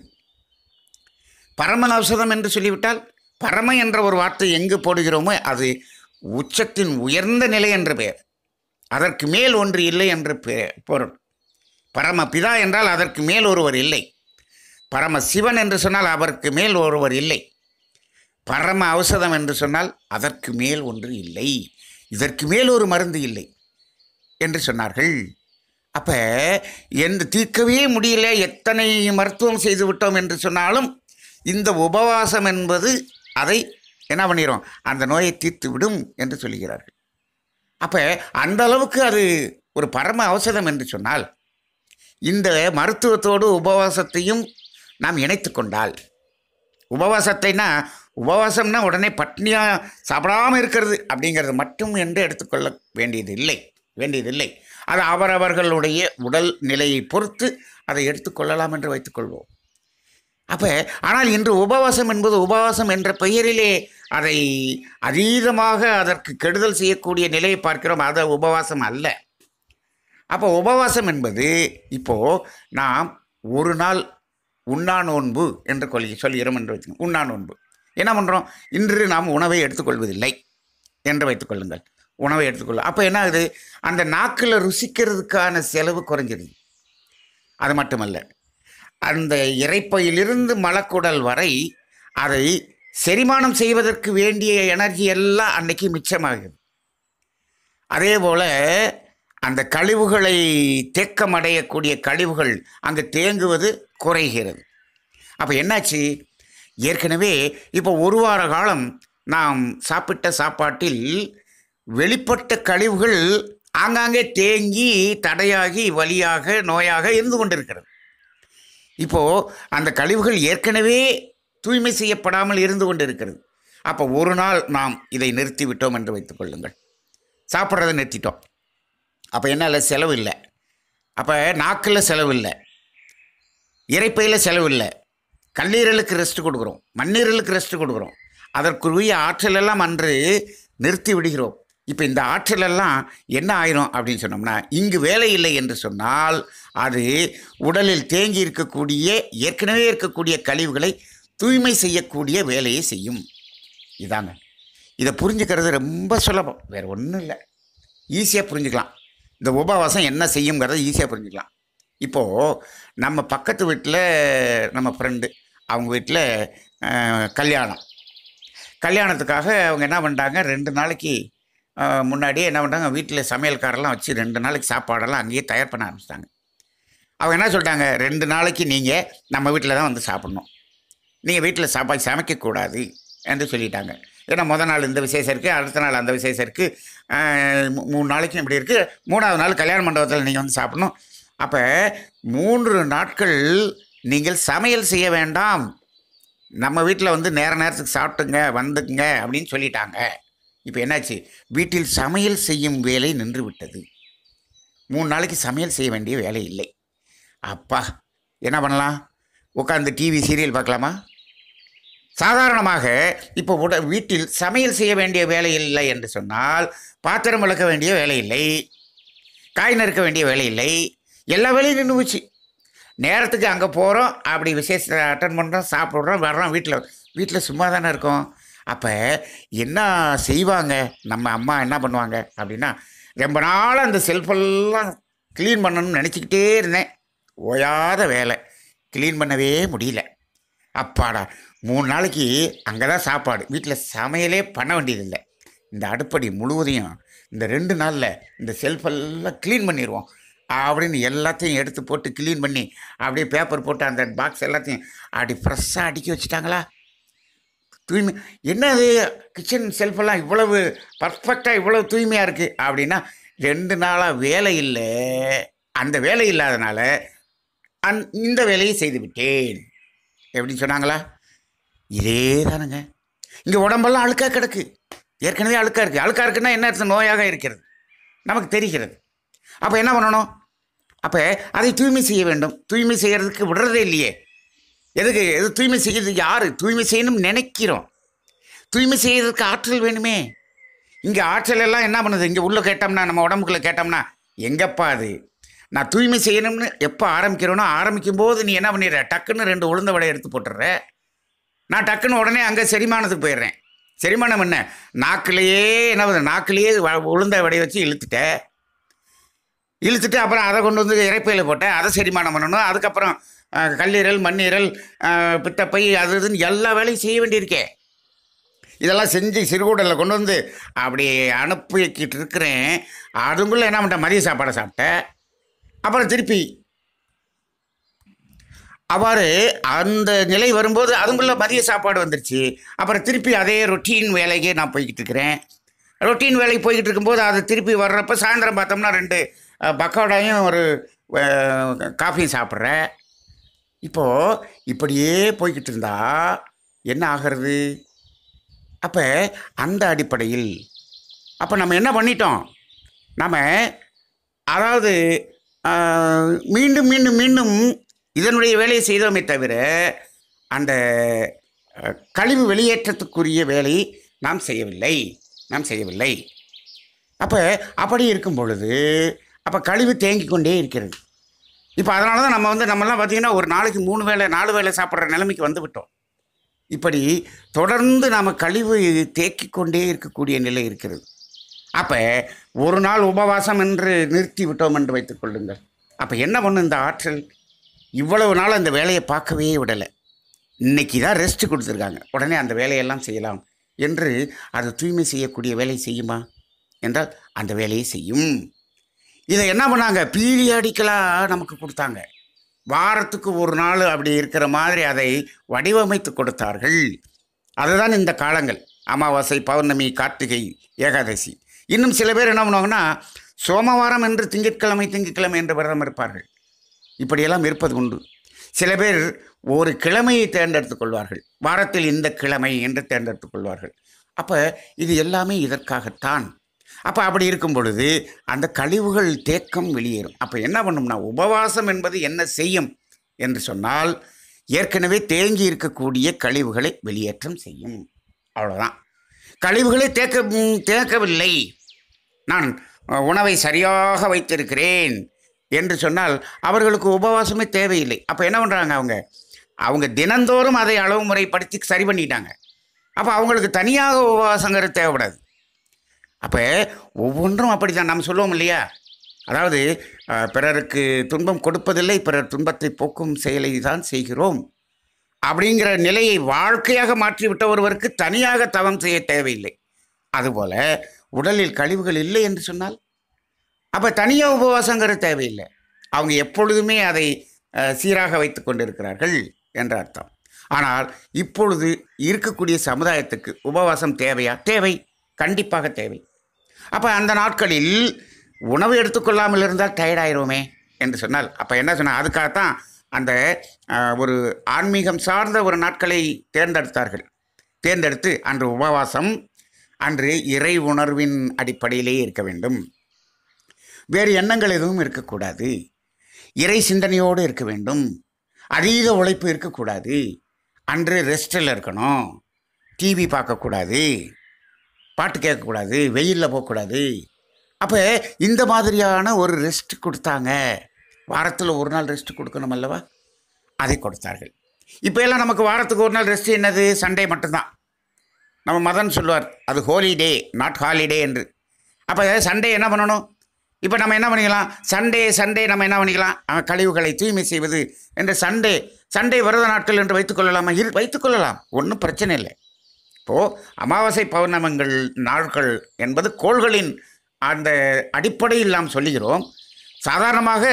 பரம ஔஷதம் என்று சொல்லிவிட்டால் பரம என்ற ஒரு வார்த்தை எங்கு போடுகிறோமோ அது உச்சத்தின் உயர்ந்த நிலை என்று பெயர் அதற்கு மேல் ஒன்று இல்லை என்று பொருள் பரம பிதா என்றால் அதற்கு மேல் ஒருவர் இல்லை பரமசிவன் என்று சொன்னால் அவருக்கு மேல் ஒருவர் இல்லை பரம ஔஷதம் என்று சொன்னால் அதற்கு மேல் ஒன்று இல்லை இதற்கு மேல் ஒரு மருந்து இல்லை என்று சொன்னார்கள் அப்போ எந்த தீர்க்கவே முடியல எத்தனை மருத்துவம் செய்து விட்டோம் என்று சொன்னாலும் இந்த உபவாசம் என்பது அதை என்ன பண்ணிடும் அந்த நோயை தீர்த்து விடும் என்று சொல்லுகிறார்கள் அப்போ அந்த அளவுக்கு அது ஒரு பரம அவசதம் என்று சொன்னால் இந்த மருத்துவத்தோடு உபவாசத்தையும் நாம் இணைத்து கொண்டால் உபவாசத்தைனா உபவாசம்னா உடனே பட்னியாக சாப்பிடாமல் இருக்கிறது அப்படிங்கிறது மட்டும் என்று எடுத்துக்கொள்ள வேண்டியது இல்லை வேண்டியதில்லை அது அவரவர்களுடைய உடல் நிலையை பொறுத்து அதை எடுத்துக்கொள்ளலாம் என்று வைத்துக்கொள்வோம் அப்போ ஆனால் இன்று உபவாசம் என்பது உபவாசம் என்ற பெயரிலே அதை அதீதமாக அதற்கு கெடுதல் செய்யக்கூடிய நிலையை பார்க்கிறோம் அது உபவாசம் அல்ல அப்போ உபவாசம் என்பது இப்போது நாம் ஒரு நாள் உண்ணா நோன்பு என்று கொள்கை சொல்கிறோம் என்று வைத்துக்கோங்க உண்ணா நோன்பு என்ன பண்ணுறோம் இன்று நாம் உணவை எடுத்துக்கொள்வதில்லை என்று வைத்துக்கொள்ளுங்கள் உணவை எடுத்துக்கொள்ள அப்போ என்ன ஆகுது அந்த நாக்கில் ருசிக்கிறதுக்கான செலவு குறைஞ்சிடுது அது மட்டுமல்ல அந்த இறைப்பையிலிருந்து மலக்குடல் வரை அதை செரிமானம் செய்வதற்கு வேண்டிய எனர்ஜி எல்லாம் அன்னைக்கு மிச்சமாகுது அதே போல் அந்த கழிவுகளை தேக்கம் அடையக்கூடிய கழிவுகள் அங்கு தேங்குவது குறைகிறது அப்போ என்னாச்சு ஏற்கனவே இப்போ ஒரு வார காலம் நாம் சாப்பிட்ட சாப்பாட்டில் வெளிப்பட்ட கழிவுகள் ஆங்காங்கே தேங்கி தடையாகி வலியாக நோயாக இருந்து கொண்டிருக்கிறது இப்போது அந்த கழிவுகள் ஏற்கனவே தூய்மை செய்யப்படாமல் இருந்து கொண்டிருக்கிறது அப்போ ஒரு நாள் நாம் இதை நிறுத்திவிட்டோம் என்று வைத்துக்கொள்ளுங்கள் சாப்பிட்றதை நிறுத்திட்டோம் அப்போ என்ன இல்லை செலவு இல்லை அப்போ நாக்கில் செலவு இல்லை இறைப்பையில் செலவு இல்லை கல்லீரலுக்கு ரெஸ்ட் கொடுக்குறோம் மண்ணீரலுக்கு ரெஸ்ட் கொடுக்குறோம் அதற்குரிய ஆற்றலெல்லாம் அன்று நிறுத்தி விடுகிறோம் இப்போ இந்த ஆற்றலெல்லாம் என்ன ஆயிரும் அப்படின்னு சொன்னோம்னா இங்கு வேலை இல்லை என்று சொன்னால் அது உடலில் தேங்கி இருக்கக்கூடிய ஏற்கனவே இருக்கக்கூடிய கழிவுகளை தூய்மை செய்யக்கூடிய வேலையை செய்யும் இதாங்க இதை புரிஞ்சுக்கிறது ரொம்ப சுலபம் வேறு ஒன்றும் இல்லை ஈஸியாக புரிஞ்சுக்கலாம் இந்த உபவாசம் என்ன செய்யுங்கிறத ஈஸியாக புரிஞ்சுக்கலாம் இப்போது நம்ம பக்கத்து வீட்டில் நம்ம ஃப்ரெண்டு அவங்க வீட்டில் கல்யாணம் கல்யாணத்துக்காக அவங்க என்ன பண்ணிட்டாங்க ரெண்டு நாளைக்கு முன்னாடியே என்ன பண்ணிட்டாங்க வீட்டில் சமையல்காரெல்லாம் வச்சு ரெண்டு நாளைக்கு சாப்பாடெல்லாம் அங்கேயே தயார் பண்ண ஆரம்பிச்சிட்டாங்க அவங்க என்ன சொல்லிட்டாங்க ரெண்டு நாளைக்கு நீங்கள் நம்ம வீட்டில் தான் வந்து சாப்பிட்ணும் நீங்கள் வீட்டில் சாப்பாடு சமைக்கக்கூடாது என்று சொல்லிட்டாங்க ஏன்னா முதல் நாள் இந்த விசேஷம் இருக்குது அடுத்த நாள் அந்த விசேஷம் இருக்குது மூணு நாளைக்கும் இப்படி இருக்குது மூணாவது நாள் கல்யாண மண்டபத்தில் நீங்கள் வந்து சாப்பிடணும் அப்போ மூன்று நாட்கள் நீங்கள் சமையல் செய்ய வேண்டாம் நம்ம வீட்டில் வந்து நேர நேரத்துக்கு சாப்பிட்டுங்க வந்துக்குங்க அப்படின்னு சொல்லிட்டாங்க இப்போ என்னாச்சு வீட்டில் சமையல் செய்யும் வேலை நின்று விட்டது மூணு நாளைக்கு சமையல் செய்ய வேண்டிய வேலை இல்லை அப்பா என்ன பண்ணலாம் உட்காந்து டிவி சீரியல் பார்க்கலாமா சாதாரணமாக இப்போ உட வீட்டில் சமையல் செய்ய வேண்டிய வேலை இல்லை என்று சொன்னால் பாத்திரம் விளக்க வேண்டிய வேலை இல்லை காய் நறுக்க வேண்டிய வேலை இல்லை எல்லா வேலையும் நின்று போச்சு நேரத்துக்கு அங்கே போகிறோம் அப்படி விசேஷத்தை அட்டன் பண்ணுறோம் சாப்பிட்றோம் வர்றோம் வீட்டில் வீட்டில் சும்மா தானே இருக்கோம் அப்போ என்ன செய்வாங்க நம்ம அம்மா என்ன பண்ணுவாங்க அப்படின்னா ரொம்ப நாள் அந்த செல்ஃபெல்லாம் க்ளீன் பண்ணணும்னு நினச்சிக்கிட்டே இருந்தேன் ஓயாத வேலை க்ளீன் பண்ணவே முடியல அப்பாடா மூணு நாளைக்கு அங்கே தான் சாப்பாடு வீட்டில் சமையலே பண்ண வேண்டியதில்லை இந்த அடுப்படி முழுவதையும் இந்த ரெண்டு நாளில் இந்த செல்ஃபெல்லாம் க்ளீன் பண்ணிடுவோம் அப்படின்னு எல்லாத்தையும் எடுத்து போட்டு க்ளீன் பண்ணி அப்படியே பேப்பர் போட்டு அந்த பாக்ஸ் எல்லாத்தையும் அப்படி ஃப்ரெஷ்ஷாக அடுக்கி வச்சுட்டாங்களா தூய்மை என்னது கிச்சன் செல்ஃபெல்லாம் இவ்வளவு பர்ஃபெக்டாக இவ்வளவு தூய்மையாக இருக்குது அப்படின்னா ரெண்டு நாளாக வேலை இல்லை அந்த வேலை இல்லாதனால அந் இந்த வேலையை செய்து விட்டேன் எப்படின்னு சொன்னாங்களா இதே தானுங்க இங்கே உடம்பெல்லாம் அழுக்காக கிடக்கு ஏற்கனவே அழுக்காக இருக்குது அழுக்காக இருக்குன்னா என்ன அர்த்தம் நோயாக இருக்கிறது நமக்கு தெரிகிறது அப்போ என்ன பண்ணணும் அப்போ அதை தூய்மை செய்ய வேண்டும் தூய்மை செய்கிறதுக்கு விடுறதே இல்லையே எதுக்கு எது தூய்மை செய்கிறது யார் தூய்மை செய்யணும்னு நினைக்கிறோம் தூய்மை செய்கிறதுக்கு ஆற்றல் வேணுமே இங்கே ஆற்றல் எல்லாம் என்ன பண்ணுது இங்கே உள்ளே கேட்டோம்னா நம்ம உடம்புக்குள்ளே கேட்டோம்னா எங்கப்பா அது நான் தூய்மை செய்யணும்னு எப்போ ஆரம்பிக்கிறேனோ ஆரம்பிக்கும் போது நீ என்ன பண்ணிடுற டக்குன்னு ரெண்டு உளுந்த வடையை எடுத்து போட்டுடுற நான் டக்குன்னு உடனே அங்கே செரிமானத்துக்கு போயிடுறேன் செரிமானம் என்ன நாக்கிலேயே என்ன நாக்கிலேயே உளுந்த வடையை வச்சு இழுத்துட்டேன் இழுத்துட்டு அப்புறம் அதை கொண்டு வந்து இறைப்பையில் போட்டேன் அதை செரிமானம் பண்ணணும் அதுக்கப்புறம் கல்லீரல் மண்ணீரல் பித்தப்பை அது இதுன்னு எல்லா வேலையும் செய்ய வேண்டியிருக்கே இதெல்லாம் செஞ்சு சிறுகூடலில் கொண்டு வந்து அப்படி அனுப்பிக்கிட்டு இருக்கிறேன் அதுக்குள்ளே என்ன பண்ணிட்டேன் மதிய சாப்பாடை சாப்பிட்டேன் அப்புறம் திருப்பி அவ்வாறு அந்த நிலை வரும்போது அதுக்குள்ளே மதிய சாப்பாடு வந்துருச்சு அப்புறம் திருப்பி அதே ரொட்டீன் வேலைக்கே நான் போய்கிட்டு இருக்கிறேன் ரொட்டீன் வேலைக்கு போய்கிட்டு இருக்கும்போது அது திருப்பி வர்றப்ப சாயந்தரம் பார்த்தோம்னா ரெண்டு பக்கோடையும் ஒரு காஃபியும் சாப்பிட்றேன் இப்போது இப்படியே போய்கிட்டு இருந்தா என்ன ஆகிறது அப்போ அந்த அடிப்படையில் அப்போ நம்ம என்ன பண்ணிட்டோம் நம்ம அதாவது மீண்டும் மீண்டும் மீண்டும் இதனுடைய வேலையை செய்தோமே தவிர அந்த கழிவு வெளியேற்றத்துக்குரிய வேலை நாம் செய்யவில்லை நாம் செய்யவில்லை அப்போ அப்படி இருக்கும் பொழுது அப்போ கழிவு தேங்கிக் கொண்டே இருக்கிறது இப்போ அதனால தான் நம்ம வந்து நம்மலாம் பார்த்திங்கன்னா ஒரு நாளைக்கு மூணு வேலை நாலு வேலை சாப்பிட்ற நிலைமைக்கு வந்து விட்டோம் இப்படி தொடர்ந்து நாம் கழிவு தேக்கிக் கொண்டே இருக்கக்கூடிய நிலை இருக்கிறது அப்போ ஒரு நாள் உபவாசம் என்று நிறுத்தி விட்டோம் என்று வைத்துக் கொள்ளுங்கள் அப்போ என்ன பண்ணும் இந்த ஆற்றல் இவ்வளவு நாள் அந்த வேலையை பார்க்கவே விடலை இன்னைக்கு தான் ரெஸ்ட் கொடுத்துருக்காங்க உடனே அந்த வேலையெல்லாம் செய்யலாம் என்று அது தூய்மை செய்யக்கூடிய வேலை செய்யுமா என்றால் அந்த வேலையை செய்யும் இதை என்ன பண்ணாங்க பீரியாடிக்கலாக நமக்கு கொடுத்தாங்க வாரத்துக்கு ஒரு நாள் அப்படி இருக்கிற மாதிரி அதை வடிவமைத்து கொடுத்தார்கள் அதுதான் இந்த காலங்கள் அமாவாசை பௌர்ணமி கார்த்திகை ஏகாதசி இன்னும் சில பேர் என்ன பண்ணுவாங்கன்னா சோமவாரம் என்று திங்கட்கிழமை திங்கட்கிழமை என்று விரதம் இருப்பார்கள் இப்படியெல்லாம் இருப்பது உண்டு சில பேர் ஒரு கிழமையை தேர்ந்தெடுத்துக் கொள்வார்கள் வாரத்தில் இந்த கிழமை என்று தேர்ந்தெடுத்துக் கொள்வார்கள் அப்போ இது எல்லாமே இதற்காகத்தான் அப்போ அப்படி இருக்கும் பொழுது அந்த கழிவுகள் தேக்கம் வெளியேறும் அப்போ என்ன பண்ணும்னா உபவாசம் என்பது என்ன செய்யும் என்று சொன்னால் ஏற்கனவே தேங்கி இருக்கக்கூடிய கழிவுகளை வெளியேற்றம் செய்யும் அவ்வளோதான் கழிவுகளை தேக்க தேக்கவில்லை நான் உணவை சரியாக வைத்திருக்கிறேன் என்று சொன்னால் அவர்களுக்கு உபவாசமே தேவையில்லை அப்போ என்ன பண்ணுறாங்க அவங்க அவங்க தினந்தோறும் அதை அளவு முறைப்படுத்தி சரி பண்ணிட்டாங்க அப்போ அவங்களுக்கு தனியாக உபவாசங்கிறது தேவைப்படாது அப்போ ஒவ்வொன்றும் அப்படி தான் நம்ம சொல்லுவோம் இல்லையா அதாவது பிறருக்கு துன்பம் கொடுப்பதில்லை பிறர் துன்பத்தை போக்கும் செயலை தான் செய்கிறோம் அப்படிங்கிற நிலையை வாழ்க்கையாக மாற்றிவிட்ட ஒருவருக்கு தனியாக தவம் செய்ய தேவையில்லை அதுபோல் உடலில் கழிவுகள் இல்லை என்று சொன்னால் அப்போ தனியாக உபவாசங்கிறது தேவையில்லை அவங்க எப்பொழுதுமே அதை சீராக வைத்து கொண்டிருக்கிறார்கள் என்ற அர்த்தம் ஆனால் இப்பொழுது இருக்கக்கூடிய சமுதாயத்துக்கு உபவாசம் தேவையா தேவை கண்டிப்பாக தேவை அப்போ அந்த நாட்களில் உணவு எடுத்துக்கொள்ளாமல் இருந்தால் டயர்டாயிருவோமே என்று சொன்னால் அப்போ என்ன சொன்னால் அதுக்காகத்தான் அந்த ஒரு ஆன்மீகம் சார்ந்த ஒரு நாட்களை தேர்ந்தெடுத்தார்கள் தேர்ந்தெடுத்து அன்று உபவாசம் அன்று இறை உணர்வின் அடிப்படையிலே இருக்க வேண்டும் வேறு எண்ணங்கள் எதுவும் இருக்கக்கூடாது இறை சிந்தனையோடு இருக்க வேண்டும் அதீத உழைப்பு இருக்கக்கூடாது அன்று ரெஸ்டில் இருக்கணும் டிவி பார்க்கக்கூடாது பாட்டு கேட்கக்கூடாது வெயிலில் போகக்கூடாது அப்போ இந்த மாதிரியான ஒரு ரெஸ்ட் கொடுத்தாங்க வாரத்தில் ஒரு நாள் ரெஸ்ட் கொடுக்கணும் அல்லவா அதை கொடுத்தார்கள் இப்போ எல்லாம் நமக்கு வாரத்துக்கு ஒரு நாள் ரெஸ்ட் என்னது சண்டே மட்டும்தான் நம்ம மதன் சொல்லுவார் அது ஹோலிடே நாட் ஹாலிடே என்று அப்போ சண்டே என்ன பண்ணணும் இப்போ நம்ம என்ன பண்ணிக்கலாம் சண்டே சண்டே நம்ம என்ன பண்ணிக்கலாம் கழிவுகளை தூய்மை செய்வது என்று சண்டே சண்டே விரத நாட்கள் என்று வைத்துக்கொள்ளலாமா இரு வைத்துக்கொள்ளலாம் ஒன்றும் பிரச்சனை இல்லை இப்போது அமாவாசை பௌர்ணமங்கள் நாட்கள் என்பது கோள்களின் அந்த அடிப்படையில் நாம் சொல்லுகிறோம் சாதாரணமாக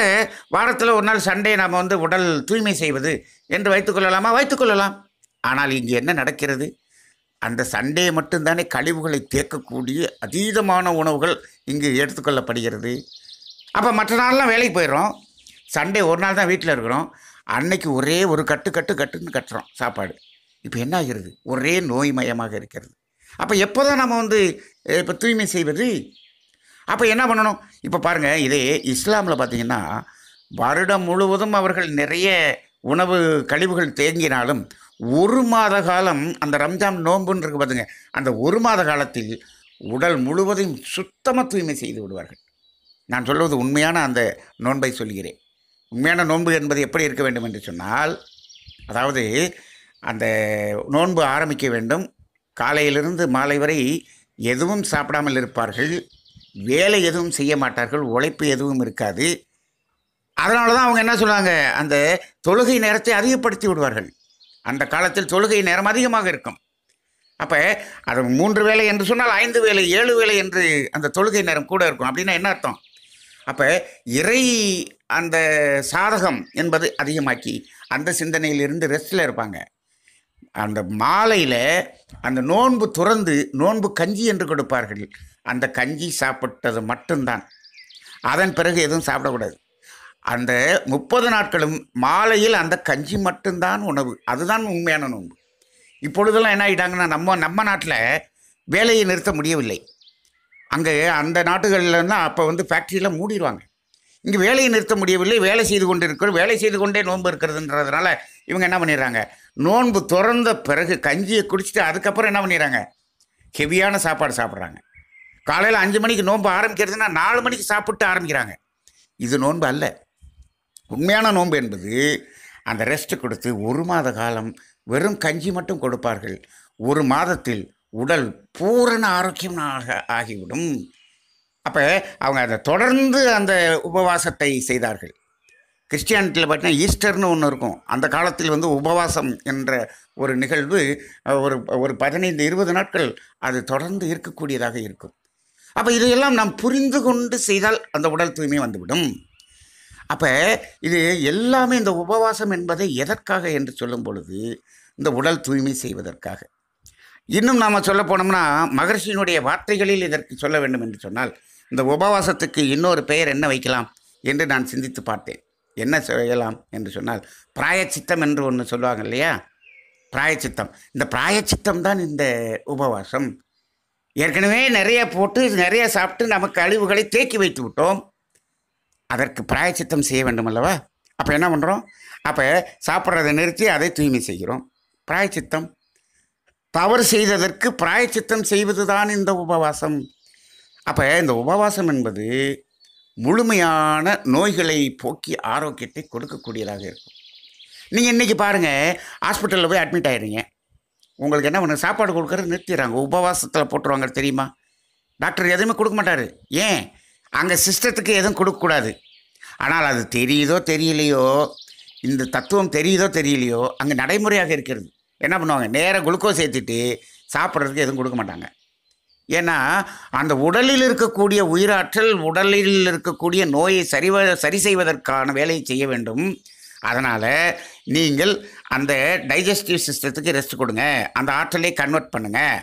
வாரத்தில் ஒரு நாள் சண்டே நாம் வந்து உடல் தூய்மை செய்வது என்று வைத்துக்கொள்ளலாமா வைத்துக்கொள்ளலாம் ஆனால் இங்கே என்ன நடக்கிறது அந்த சண்டையை மட்டும்தானே கழிவுகளை தேக்கக்கூடிய அதீதமான உணவுகள் இங்கு எடுத்துக்கொள்ளப்படுகிறது அப்போ மற்ற நாள்லாம் வேலைக்கு போயிடும் சண்டே ஒரு நாள் தான் வீட்டில் இருக்கிறோம் அன்னைக்கு ஒரே ஒரு கட்டு கட்டு கட்டுன்னு கட்டுறோம் சாப்பாடு இப்போ என்ன ஆகிறது ஒரே நோய்மயமாக இருக்கிறது அப்போ எப்போ தான் நம்ம வந்து இப்போ தூய்மை செய்வது அப்போ என்ன பண்ணணும் இப்போ பாருங்கள் இதே இஸ்லாமில் பார்த்திங்கன்னா வருடம் முழுவதும் அவர்கள் நிறைய உணவு கழிவுகள் தேங்கினாலும் ஒரு மாத காலம் அந்த ரம்ஜான் நோன்புன்னு இருக்கு பார்த்துங்க அந்த ஒரு மாத காலத்தில் உடல் முழுவதையும் சுத்தமாக தூய்மை செய்து விடுவார்கள் நான் சொல்வது உண்மையான அந்த நோன்பை சொல்கிறேன் உண்மையான நோன்பு என்பது எப்படி இருக்க வேண்டும் என்று சொன்னால் அதாவது அந்த நோன்பு ஆரம்பிக்க வேண்டும் காலையிலிருந்து மாலை வரை எதுவும் சாப்பிடாமல் இருப்பார்கள் வேலை எதுவும் செய்ய மாட்டார்கள் உழைப்பு எதுவும் இருக்காது அதனால தான் அவங்க என்ன சொல்லுவாங்க அந்த தொழுகை நேரத்தை அதிகப்படுத்தி விடுவார்கள் அந்த காலத்தில் தொழுகை நேரம் அதிகமாக இருக்கும் அப்போ அது மூன்று வேலை என்று சொன்னால் ஐந்து வேலை ஏழு வேலை என்று அந்த தொழுகை நேரம் கூட இருக்கும் அப்படின்னா என்ன அர்த்தம் அப்போ இறை அந்த சாதகம் என்பது அதிகமாக்கி அந்த சிந்தனையில் இருந்து ரெஸ்டில் இருப்பாங்க அந்த மாலையில் அந்த நோன்பு துறந்து நோன்பு கஞ்சி என்று கொடுப்பார்கள் அந்த கஞ்சி சாப்பிட்டது மட்டும்தான் அதன் பிறகு எதுவும் சாப்பிடக்கூடாது அந்த முப்பது நாட்களும் மாலையில் அந்த கஞ்சி மட்டும்தான் உணவு அதுதான் உண்மையான நோன்பு இப்பொழுதெல்லாம் என்ன ஆகிட்டாங்கன்னா நம்ம நம்ம நாட்டில் வேலையை நிறுத்த முடியவில்லை அங்கே அந்த தான் அப்போ வந்து ஃபேக்ட்ரியெலாம் மூடிடுவாங்க இங்கே வேலையை நிறுத்த முடியவில்லை வேலை செய்து கொண்டு இருக்கிறோம் வேலை செய்து கொண்டே நோன்பு இருக்கிறதுன்றதுனால இவங்க என்ன பண்ணிடுறாங்க நோன்பு திறந்த பிறகு கஞ்சியை குடிச்சிட்டு அதுக்கப்புறம் என்ன பண்ணிடுறாங்க ஹெவியான சாப்பாடு சாப்பிட்றாங்க காலையில் அஞ்சு மணிக்கு நோன்பு ஆரம்பிக்கிறதுனா நாலு மணிக்கு சாப்பிட்டு ஆரம்பிக்கிறாங்க இது நோன்பு அல்ல உண்மையான நோன்பு என்பது அந்த ரெஸ்ட் கொடுத்து ஒரு மாத காலம் வெறும் கஞ்சி மட்டும் கொடுப்பார்கள் ஒரு மாதத்தில் உடல் பூரண ஆரோக்கியமாக ஆகிவிடும் அப்போ அவங்க அதை தொடர்ந்து அந்த உபவாசத்தை செய்தார்கள் கிறிஸ்டியானிட்டியில் பார்த்தீங்கன்னா ஈஸ்டர்னு ஒன்று இருக்கும் அந்த காலத்தில் வந்து உபவாசம் என்ற ஒரு நிகழ்வு ஒரு ஒரு பதினைந்து இருபது நாட்கள் அது தொடர்ந்து இருக்கக்கூடியதாக இருக்கும் அப்போ இதையெல்லாம் நாம் புரிந்து கொண்டு செய்தால் அந்த உடல் தூய்மை வந்துவிடும் அப்போ இது எல்லாமே இந்த உபவாசம் என்பதை எதற்காக என்று சொல்லும் பொழுது இந்த உடல் தூய்மை செய்வதற்காக இன்னும் நாம் சொல்ல போனோம்னா மகர்ஷியினுடைய வார்த்தைகளில் இதற்கு சொல்ல வேண்டும் என்று சொன்னால் இந்த உபவாசத்துக்கு இன்னொரு பெயர் என்ன வைக்கலாம் என்று நான் சிந்தித்து பார்த்தேன் என்ன செய்யலாம் என்று சொன்னால் பிராயச்சித்தம் என்று ஒன்று சொல்லுவாங்க இல்லையா பிராயச்சித்தம் இந்த பிராயச்சித்தம் தான் இந்த உபவாசம் ஏற்கனவே நிறைய போட்டு நிறைய சாப்பிட்டு நமக்கு அழிவுகளை தேக்கி வைத்து விட்டோம் அதற்கு பிராயச்சித்தம் செய்ய வேண்டும் அல்லவா அப்போ என்ன பண்ணுறோம் அப்போ சாப்பிட்றதை நிறுத்தி அதை தூய்மை செய்கிறோம் பிராயச்சித்தம் தவறு செய்ததற்கு பிராயச்சித்தம் செய்வது தான் இந்த உபவாசம் அப்போ இந்த உபவாசம் என்பது முழுமையான நோய்களை போக்கி ஆரோக்கியத்தை கொடுக்கக்கூடியதாக இருக்கும் நீங்கள் இன்றைக்கி பாருங்கள் ஹாஸ்பிட்டலில் போய் அட்மிட் ஆகிடுங்க உங்களுக்கு என்ன பண்ணுங்க சாப்பாடு கொடுக்குறது நிறுத்திடுறாங்க உபவாசத்தில் போட்டுருவாங்க தெரியுமா டாக்டர் எதுவுமே கொடுக்க மாட்டார் ஏன் அங்கே சிஸ்டத்துக்கு எதுவும் கொடுக்கக்கூடாது ஆனால் அது தெரியுதோ தெரியலையோ இந்த தத்துவம் தெரியுதோ தெரியலையோ அங்கே நடைமுறையாக இருக்கிறது என்ன பண்ணுவாங்க நேராக குளுக்கோஸ் ஏற்றிட்டு சாப்பிட்றதுக்கு எதுவும் கொடுக்க மாட்டாங்க ஏன்னா அந்த உடலில் இருக்கக்கூடிய உயிராற்றல் உடலில் இருக்கக்கூடிய நோயை சரிவ சரி செய்வதற்கான வேலையை செய்ய வேண்டும் அதனால் நீங்கள் அந்த டைஜஸ்டிவ் சிஸ்டத்துக்கு ரெஸ்ட் கொடுங்க அந்த ஆற்றலை கன்வெர்ட் பண்ணுங்கள்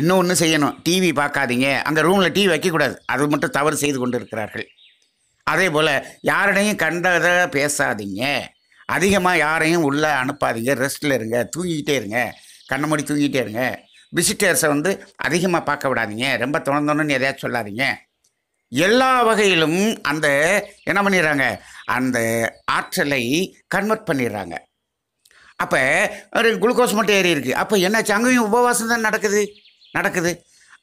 இன்னொன்று செய்யணும் டிவி பார்க்காதீங்க அந்த ரூமில் டிவி வைக்கக்கூடாது அது மட்டும் தவறு செய்து கொண்டு இருக்கிறார்கள் அதே போல் யாரிடையும் கண்டதை பேசாதீங்க அதிகமாக யாரையும் உள்ளே அனுப்பாதீங்க ரெஸ்ட்டில் இருங்க தூங்கிக்கிட்டே இருங்க கண்ணை மூடி தூங்கிட்டே இருங்க விசிட்டர்ஸை வந்து அதிகமாக பார்க்க விடாதீங்க ரொம்ப தொடர்ந்தோன்னு எதையாச்சும் சொல்லாதீங்க எல்லா வகையிலும் அந்த என்ன பண்ணிடுறாங்க அந்த ஆற்றலை கன்வெர்ட் பண்ணிடுறாங்க அப்போ ஒரு குளுக்கோஸ் மட்டும் ஏறி இருக்குது அப்போ என்னாச்சு அங்கேயும் உபவாசம் தான் நடக்குது நடக்குது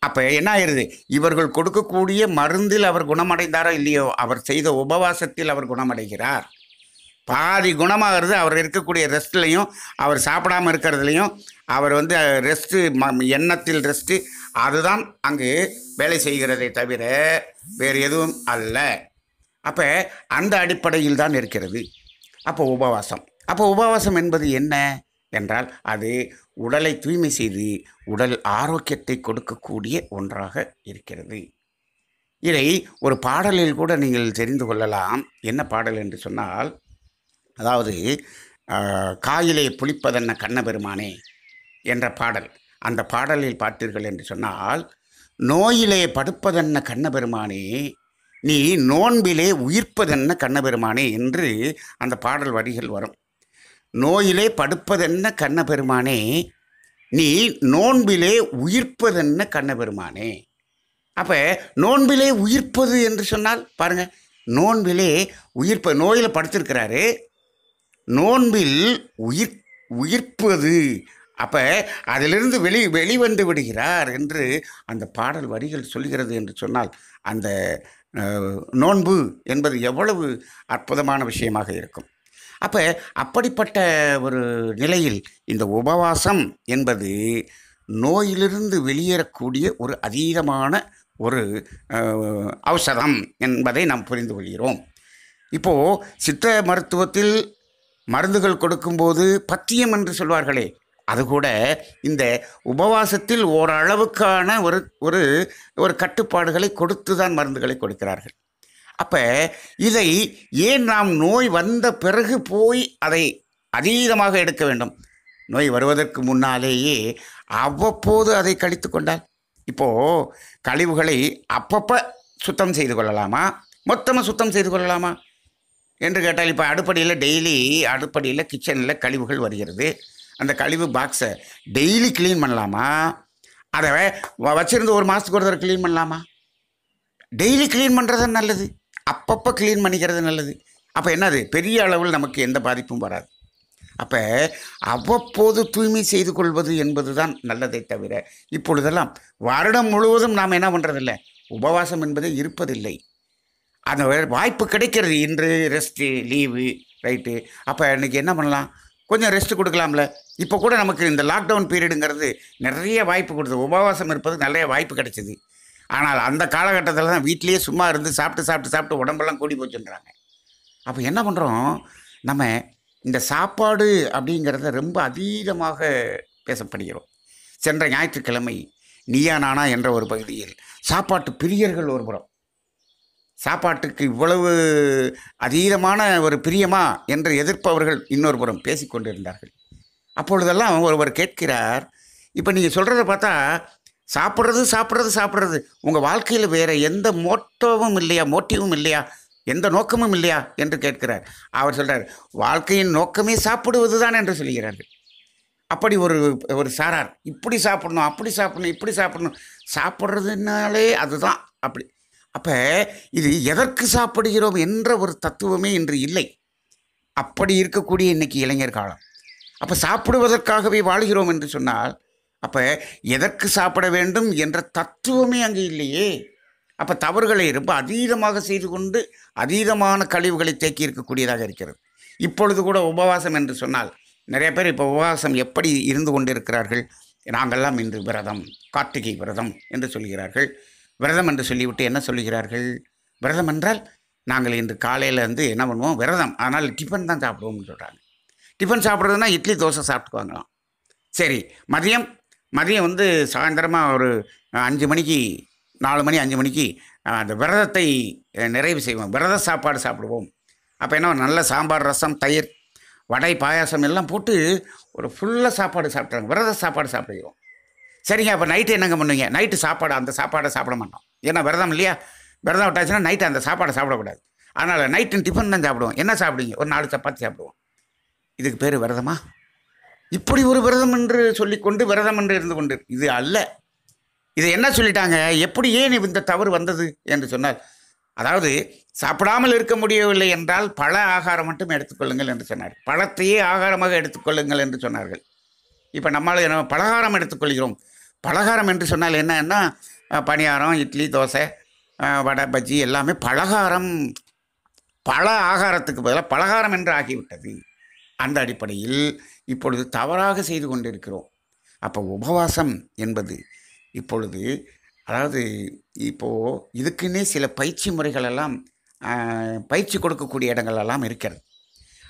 அப்போ என்ன ஆயிடுது இவர்கள் கொடுக்கக்கூடிய மருந்தில் அவர் குணமடைந்தாரோ இல்லையோ அவர் செய்த உபவாசத்தில் அவர் குணமடைகிறார் பாதி குணமாகிறது அவர் இருக்கக்கூடிய ரெஸ்ட்லேயும் அவர் சாப்பிடாமல் இருக்கிறதுலையும் அவர் வந்து ரெஸ்ட்டு ம எண்ணத்தில் ரெஸ்ட்டு அதுதான் அங்கு வேலை செய்கிறதை தவிர வேறு எதுவும் அல்ல அப்போ அந்த அடிப்படையில் தான் இருக்கிறது அப்போ உபவாசம் அப்போ உபவாசம் என்பது என்ன என்றால் அது உடலை தூய்மை செய்து உடல் ஆரோக்கியத்தை கொடுக்கக்கூடிய ஒன்றாக இருக்கிறது இதை ஒரு பாடலில் கூட நீங்கள் தெரிந்து கொள்ளலாம் என்ன பாடல் என்று சொன்னால் அதாவது காயிலே புளிப்பதென்ன கண்ணபெருமானே என்ற பாடல் அந்த பாடலில் பார்த்தீர்கள் என்று சொன்னால் நோயிலே படுப்பதென்ன கண்ணபெருமானே நீ நோன்பிலே உயிர்ப்பதென்ன கண்ணபெருமானே என்று அந்த பாடல் வரிகள் வரும் நோயிலே படுப்பதென்ன கண்ண பெருமானே நீ நோன்பிலே உயிர்ப்பதென்ன கண்ண பெருமானே அப்போ நோன்பிலே உயிர்ப்பது என்று சொன்னால் பாருங்கள் நோன்பிலே உயிர்ப்ப நோயில் படுத்திருக்கிறாரு நோன்பில் உயிர் உயிர்ப்பது அப்போ அதிலிருந்து வெளி வெளிவந்து விடுகிறார் என்று அந்த பாடல் வரிகள் சொல்கிறது என்று சொன்னால் அந்த நோன்பு என்பது எவ்வளவு அற்புதமான விஷயமாக இருக்கும் அப்போ அப்படிப்பட்ட ஒரு நிலையில் இந்த உபவாசம் என்பது நோயிலிருந்து வெளியேறக்கூடிய ஒரு அதீதமான ஒரு அவசரம் என்பதை நாம் புரிந்து கொள்கிறோம் இப்போது சித்த மருத்துவத்தில் மருந்துகள் கொடுக்கும்போது பத்தியம் என்று சொல்வார்களே அது கூட இந்த உபவாசத்தில் ஓரளவுக்கான ஒரு ஒரு ஒரு கட்டுப்பாடுகளை கொடுத்து தான் மருந்துகளை கொடுக்கிறார்கள் அப்போ இதை ஏன் நாம் நோய் வந்த பிறகு போய் அதை அதீதமாக எடுக்க வேண்டும் நோய் வருவதற்கு முன்னாலேயே அவ்வப்போது அதை கழித்து கொண்டால் இப்போது கழிவுகளை அப்பப்போ சுத்தம் செய்து கொள்ளலாமா மொத்தமாக சுத்தம் செய்து கொள்ளலாமா என்று கேட்டால் இப்போ அடுப்படியில் டெய்லி அடுப்படியில் கிச்சனில் கழிவுகள் வருகிறது அந்த கழிவு பாக்ஸை டெய்லி க்ளீன் பண்ணலாமா அதை வச்சுருந்து ஒரு மாதத்துக்கு ஒரு தடவை க்ளீன் பண்ணலாமா டெய்லி க்ளீன் பண்ணுறது நல்லது அப்பப்போ க்ளீன் பண்ணிக்கிறது நல்லது அப்போ என்னது பெரிய அளவில் நமக்கு எந்த பாதிப்பும் வராது அப்போ அவ்வப்போது தூய்மை செய்து கொள்வது என்பது தான் நல்லதை தவிர இப்பொழுதெல்லாம் வருடம் முழுவதும் நாம் என்ன பண்ணுறதில்லை உபவாசம் என்பதே இருப்பதில்லை அந்த வாய்ப்பு கிடைக்கிறது இன்று ரெஸ்ட்டு லீவு ரைட்டு அப்போ இன்றைக்கி என்ன பண்ணலாம் கொஞ்சம் ரெஸ்ட் கொடுக்கலாம்ல இப்போ கூட நமக்கு இந்த லாக்டவுன் பீரியடுங்கிறது நிறைய வாய்ப்பு கொடுத்தது உபவாசம் இருப்பது நிறைய வாய்ப்பு கிடைச்சிது ஆனால் அந்த காலகட்டத்தில் தான் வீட்லேயே சும்மா இருந்து சாப்பிட்டு சாப்பிட்டு சாப்பிட்டு உடம்பெல்லாம் கூடி போச்சுன்றாங்க அப்போ என்ன பண்ணுறோம் நம்ம இந்த சாப்பாடு அப்படிங்கிறத ரொம்ப அதீதமாக பேசப்படுகிறோம் சென்ற ஞாயிற்றுக்கிழமை நீயா நானா என்ற ஒரு பகுதியில் சாப்பாட்டு பிரியர்கள் ஒரு புறம் சாப்பாட்டுக்கு இவ்வளவு அதீதமான ஒரு பிரியமா என்று எதிர்ப்பவர்கள் இன்னொரு புறம் பேசிக்கொண்டிருந்தார்கள் அப்பொழுதெல்லாம் ஒருவர் கேட்கிறார் இப்போ நீங்கள் சொல்கிறத பார்த்தா சாப்பிட்றது சாப்பிட்றது சாப்பிட்றது உங்கள் வாழ்க்கையில் வேறு எந்த மோட்டோவும் இல்லையா மோட்டிவும் இல்லையா எந்த நோக்கமும் இல்லையா என்று கேட்கிறார் அவர் சொல்கிறார் வாழ்க்கையின் நோக்கமே சாப்பிடுவது தான் என்று சொல்கிறார்கள் அப்படி ஒரு ஒரு சாரார் இப்படி சாப்பிடணும் அப்படி சாப்பிடணும் இப்படி சாப்பிடணும் சாப்பிட்றதுனாலே அதுதான் அப்படி அப்போ இது எதற்கு சாப்பிடுகிறோம் என்ற ஒரு தத்துவமே இன்று இல்லை அப்படி இருக்கக்கூடிய இன்றைக்கி இளைஞர் காலம் அப்போ சாப்பிடுவதற்காகவே வாழ்கிறோம் என்று சொன்னால் அப்போ எதற்கு சாப்பிட வேண்டும் என்ற தத்துவமே அங்கே இல்லையே அப்போ தவறுகளை ரொம்ப அதீதமாக செய்து கொண்டு அதீதமான கழிவுகளை தேக்கி இருக்கக்கூடியதாக இருக்கிறது இப்பொழுது கூட உபவாசம் என்று சொன்னால் நிறைய பேர் இப்போ உபவாசம் எப்படி இருந்து கொண்டிருக்கிறார்கள் நாங்கள்லாம் இன்று விரதம் கார்த்திகை விரதம் என்று சொல்கிறார்கள் விரதம் என்று சொல்லிவிட்டு என்ன சொல்லுகிறார்கள் விரதம் என்றால் நாங்கள் இன்று காலையில் வந்து என்ன பண்ணுவோம் விரதம் ஆனால் டிஃபன் தான் சாப்பிடுவோம்னு சொல்கிறாங்க டிஃபன் சாப்பிட்றதுனா இட்லி தோசை சாப்பிட்டுக்குவாங்களாம் சரி மதியம் மதியம் வந்து சாயந்தரமாக ஒரு அஞ்சு மணிக்கு நாலு மணி அஞ்சு மணிக்கு அந்த விரதத்தை நிறைவு செய்வோம் விரத சாப்பாடு சாப்பிடுவோம் அப்போ என்ன நல்ல சாம்பார் ரசம் தயிர் வடை பாயாசம் எல்லாம் போட்டு ஒரு ஃபுல்லாக சாப்பாடு சாப்பிட்றாங்க விரத சாப்பாடு சாப்பிடுவோம் சரிங்க அப்போ நைட்டு என்னங்க பண்ணுவீங்க நைட்டு சாப்பாடு அந்த சாப்பாடை சாப்பிட மாட்டோம் ஏன்னா விரதம் இல்லையா விரதம் விட்டாச்சுன்னா நைட்டு அந்த சாப்பாடை சாப்பிடக்கூடாது அதனால் நைட்டு டிஃபன் தான் சாப்பிடுவோம் என்ன சாப்பிடுவீங்க ஒரு நாலு சப்பாத்தி சாப்பிடுவோம் இதுக்கு பேர் விரதமா இப்படி ஒரு விரதம் என்று சொல்லிக்கொண்டு விரதம் என்று இருந்து கொண்டு இது அல்ல இது என்ன சொல்லிட்டாங்க எப்படி ஏன் இந்த தவறு வந்தது என்று சொன்னார் அதாவது சாப்பிடாமல் இருக்க முடியவில்லை என்றால் பழ ஆகாரம் மட்டும் எடுத்துக்கொள்ளுங்கள் என்று சொன்னார் பழத்தையே ஆகாரமாக எடுத்துக்கொள்ளுங்கள் என்று சொன்னார்கள் இப்போ நம்மளால் என்ன பலகாரம் எடுத்துக்கொள்கிறோம் பலகாரம் என்று சொன்னால் என்னன்னா பணியாரம் இட்லி தோசை வடை பஜ்ஜி எல்லாமே பலகாரம் பல ஆகாரத்துக்கு பதிலாக பலகாரம் என்று ஆகிவிட்டது அந்த அடிப்படையில் இப்பொழுது தவறாக செய்து கொண்டிருக்கிறோம் அப்போ உபவாசம் என்பது இப்பொழுது அதாவது இப்போது இதுக்குன்னே சில பயிற்சி முறைகளெல்லாம் பயிற்சி கொடுக்கக்கூடிய இடங்களெல்லாம் இருக்கிறது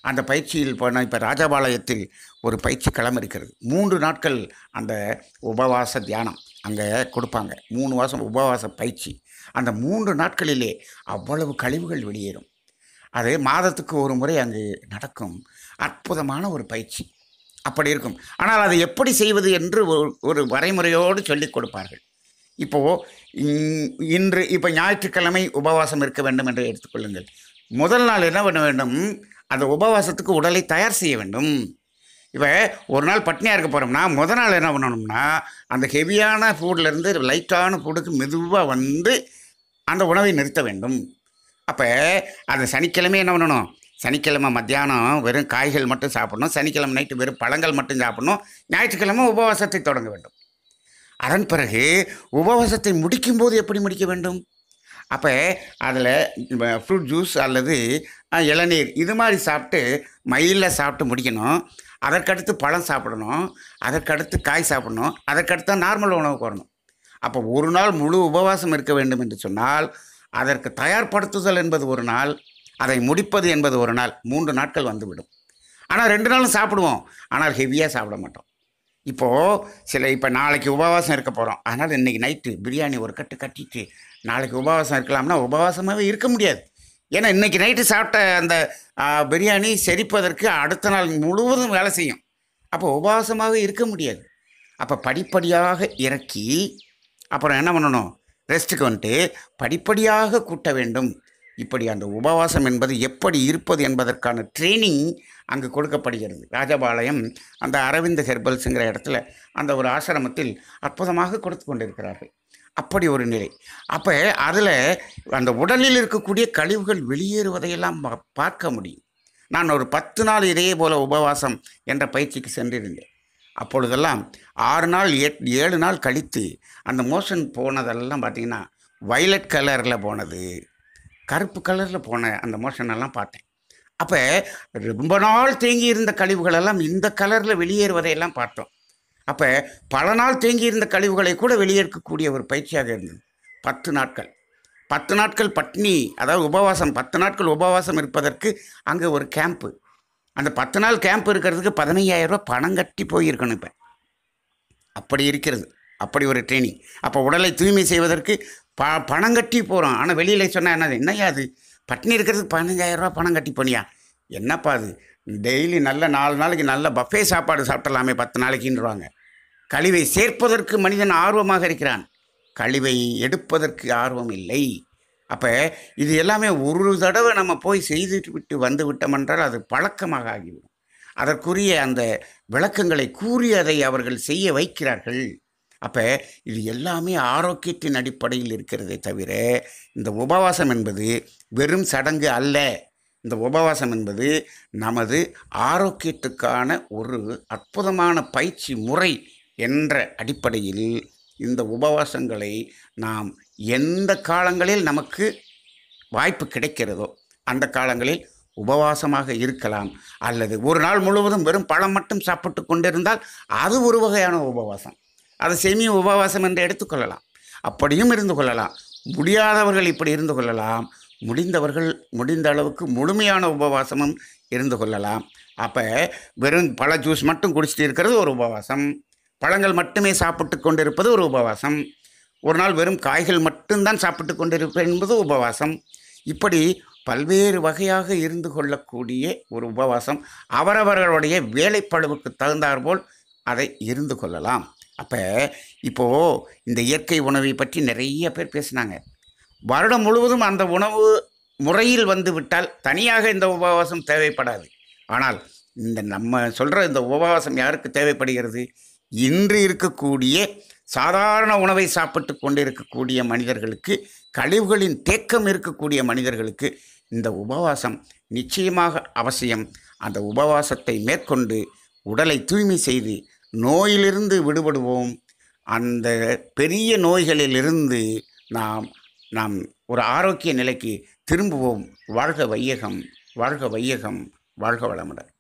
அந்த பயிற்சியில் போனால் இப்போ ராஜபாளையத்தில் ஒரு பயிற்சி களம் இருக்கிறது மூன்று நாட்கள் அந்த உபவாச தியானம் அங்கே கொடுப்பாங்க மூணு வாசம் உபவாச பயிற்சி அந்த மூன்று நாட்களிலே அவ்வளவு கழிவுகள் வெளியேறும் அது மாதத்துக்கு ஒரு முறை அங்கு நடக்கும் அற்புதமான ஒரு பயிற்சி அப்படி இருக்கும் ஆனால் அதை எப்படி செய்வது என்று ஒரு வரைமுறையோடு சொல்லி கொடுப்பார்கள் இப்போது இன்று இப்போ ஞாயிற்றுக்கிழமை உபவாசம் இருக்க வேண்டும் என்று எடுத்துக்கொள்ளுங்கள் முதல் நாள் என்ன பண்ண வேண்டும் அந்த உபவாசத்துக்கு உடலை தயார் செய்ய வேண்டும் இப்போ ஒரு நாள் பட்னியாக இருக்க போகிறோம்னா முதல் நாள் என்ன பண்ணணும்னா அந்த ஹெவியான ஃபுட்லேருந்து லைட்டான ஃபுட்டுக்கு மெதுவாக வந்து அந்த உணவை நிறுத்த வேண்டும் அப்போ அந்த சனிக்கிழமை என்ன பண்ணணும் சனிக்கிழமை மத்தியானம் வெறும் காய்கள் மட்டும் சாப்பிடணும் சனிக்கிழமை நைட்டு வெறும் பழங்கள் மட்டும் சாப்பிடணும் ஞாயிற்றுக்கிழமை உபவாசத்தை தொடங்க வேண்டும் அதன் பிறகு உபவாசத்தை முடிக்கும்போது எப்படி முடிக்க வேண்டும் அப்போ அதில் ஃப்ரூட் ஜூஸ் அல்லது இளநீர் இது மாதிரி சாப்பிட்டு மயிலில் சாப்பிட்டு முடிக்கணும் அதற்கடுத்து பழம் சாப்பிடணும் அதற்கடுத்து காய் சாப்பிடணும் அதற்கடுத்து நார்மல் உணவு வரணும் அப்போ ஒரு நாள் முழு உபவாசம் இருக்க வேண்டும் என்று சொன்னால் அதற்கு தயார்படுத்துதல் என்பது ஒரு நாள் அதை முடிப்பது என்பது ஒரு நாள் மூன்று நாட்கள் வந்துவிடும் ஆனால் ரெண்டு நாளும் சாப்பிடுவோம் ஆனால் ஹெவியாக சாப்பிட மாட்டோம் இப்போது சில இப்போ நாளைக்கு உபவாசம் இருக்க போகிறோம் அதனால் இன்றைக்கி நைட்டு பிரியாணி ஒரு கட்டு கட்டிட்டு நாளைக்கு உபவாசம் இருக்கலாம்னா உபவாசமாகவே இருக்க முடியாது ஏன்னா இன்றைக்கி நைட்டு சாப்பிட்ட அந்த பிரியாணி செரிப்பதற்கு அடுத்த நாள் முழுவதும் வேலை செய்யும் அப்போ உபவாசமாகவே இருக்க முடியாது அப்போ படிப்படியாக இறக்கி அப்புறம் என்ன பண்ணணும் ரெஸ்ட்டுக்கு வந்துட்டு படிப்படியாக கூட்ட வேண்டும் இப்படி அந்த உபவாசம் என்பது எப்படி இருப்பது என்பதற்கான ட்ரெயினிங் அங்கு கொடுக்கப்படுகிறது ராஜபாளையம் அந்த அரவிந்த் ஹெர்பல்ஸுங்கிற இடத்துல அந்த ஒரு ஆசிரமத்தில் அற்புதமாக கொடுத்து கொண்டிருக்கிறார்கள் அப்படி ஒரு நிலை அப்போ அதில் அந்த உடலில் இருக்கக்கூடிய கழிவுகள் வெளியேறுவதையெல்லாம் பார்க்க முடியும் நான் ஒரு பத்து நாள் இதே போல் உபவாசம் என்ற பயிற்சிக்கு சென்றிருந்தேன் அப்பொழுதெல்லாம் ஆறு நாள் எட் ஏழு நாள் கழித்து அந்த மோஷன் போனதெல்லாம் பார்த்திங்கன்னா வைலட் கலரில் போனது கருப்பு கலரில் போன அந்த மோஷனெல்லாம் பார்த்தேன் அப்போ ரொம்ப நாள் தேங்கி இருந்த கழிவுகளெல்லாம் இந்த கலரில் வெளியேறுவதையெல்லாம் பார்த்தோம் அப்போ பல நாள் தேங்கி இருந்த கழிவுகளை கூட வெளியேற்கக்கூடிய ஒரு பயிற்சியாக இருந்தது பத்து நாட்கள் பத்து நாட்கள் பட்னி அதாவது உபவாசம் பத்து நாட்கள் உபவாசம் இருப்பதற்கு அங்கே ஒரு கேம்ப்பு அந்த பத்து நாள் கேம்ப் இருக்கிறதுக்கு பதினையாயிரரூபா பணம் கட்டி போயிருக்கணும் இப்போ அப்படி இருக்கிறது அப்படி ஒரு ட்ரைனிங் அப்போ உடலை தூய்மை செய்வதற்கு ப பணம் கட்டி போகிறோம் ஆனால் வெளியில் சொன்னால் என்னது என்னையா அது பட்னி இருக்கிறது பதினஞ்சாயிரரூபா பணம் கட்டி போனியா என்னப்பா அது டெய்லி நல்ல நாலு நாளைக்கு நல்ல பஃபே சாப்பாடு சாப்பிடலாமே பத்து நாளைக்குன்றவாங்க கழிவை சேர்ப்பதற்கு மனிதன் ஆர்வமாக இருக்கிறான் கழிவை எடுப்பதற்கு ஆர்வம் இல்லை அப்போ இது எல்லாமே ஒரு தடவை நம்ம போய் செய்துட்டு விட்டு வந்து விட்டோமென்றால் அது பழக்கமாக ஆகிவிடும் அதற்குரிய அந்த விளக்கங்களை கூறி அதை அவர்கள் செய்ய வைக்கிறார்கள் அப்போ இது எல்லாமே ஆரோக்கியத்தின் அடிப்படையில் இருக்கிறதே தவிர இந்த உபவாசம் என்பது வெறும் சடங்கு அல்ல இந்த உபவாசம் என்பது நமது ஆரோக்கியத்துக்கான ஒரு அற்புதமான பயிற்சி முறை என்ற அடிப்படையில் இந்த உபவாசங்களை நாம் எந்த காலங்களில் நமக்கு வாய்ப்பு கிடைக்கிறதோ அந்த காலங்களில் உபவாசமாக இருக்கலாம் அல்லது ஒரு நாள் முழுவதும் வெறும் பழம் மட்டும் சாப்பிட்டு கொண்டிருந்தால் அது ஒரு வகையான உபவாசம் அதை செமி உபவாசம் என்று எடுத்துக்கொள்ளலாம் அப்படியும் இருந்து கொள்ளலாம் முடியாதவர்கள் இப்படி இருந்து கொள்ளலாம் முடிந்தவர்கள் முடிந்த அளவுக்கு முழுமையான உபவாசமும் இருந்து கொள்ளலாம் அப்போ வெறும் பழ ஜூஸ் மட்டும் குடிச்சிட்டு இருக்கிறது ஒரு உபவாசம் பழங்கள் மட்டுமே சாப்பிட்டு கொண்டிருப்பது ஒரு உபவாசம் ஒரு நாள் வெறும் காய்கள் மட்டும்தான் சாப்பிட்டு கொண்டிருப்பேன் என்பது உபவாசம் இப்படி பல்வேறு வகையாக இருந்து கொள்ளக்கூடிய ஒரு உபவாசம் அவரவர்களுடைய வேலைப்பழுவுக்கு தகுந்தாற்போல் அதை இருந்து கொள்ளலாம் அப்போ இப்போது இந்த இயற்கை உணவை பற்றி நிறைய பேர் பேசினாங்க வருடம் முழுவதும் அந்த உணவு முறையில் வந்து விட்டால் தனியாக இந்த உபவாசம் தேவைப்படாது ஆனால் இந்த நம்ம சொல்கிற இந்த உபவாசம் யாருக்கு தேவைப்படுகிறது இன்று இருக்கக்கூடிய சாதாரண உணவை சாப்பிட்டு கொண்டு இருக்கக்கூடிய மனிதர்களுக்கு கழிவுகளின் தேக்கம் இருக்கக்கூடிய மனிதர்களுக்கு இந்த உபவாசம் நிச்சயமாக அவசியம் அந்த உபவாசத்தை மேற்கொண்டு உடலை தூய்மை செய்து நோயிலிருந்து விடுபடுவோம் அந்த பெரிய நோய்களிலிருந்து நாம் நாம் ஒரு ஆரோக்கிய நிலைக்கு திரும்புவோம் வாழ்க வையகம் வாழ்க வையகம் வாழ்க வளமுடன்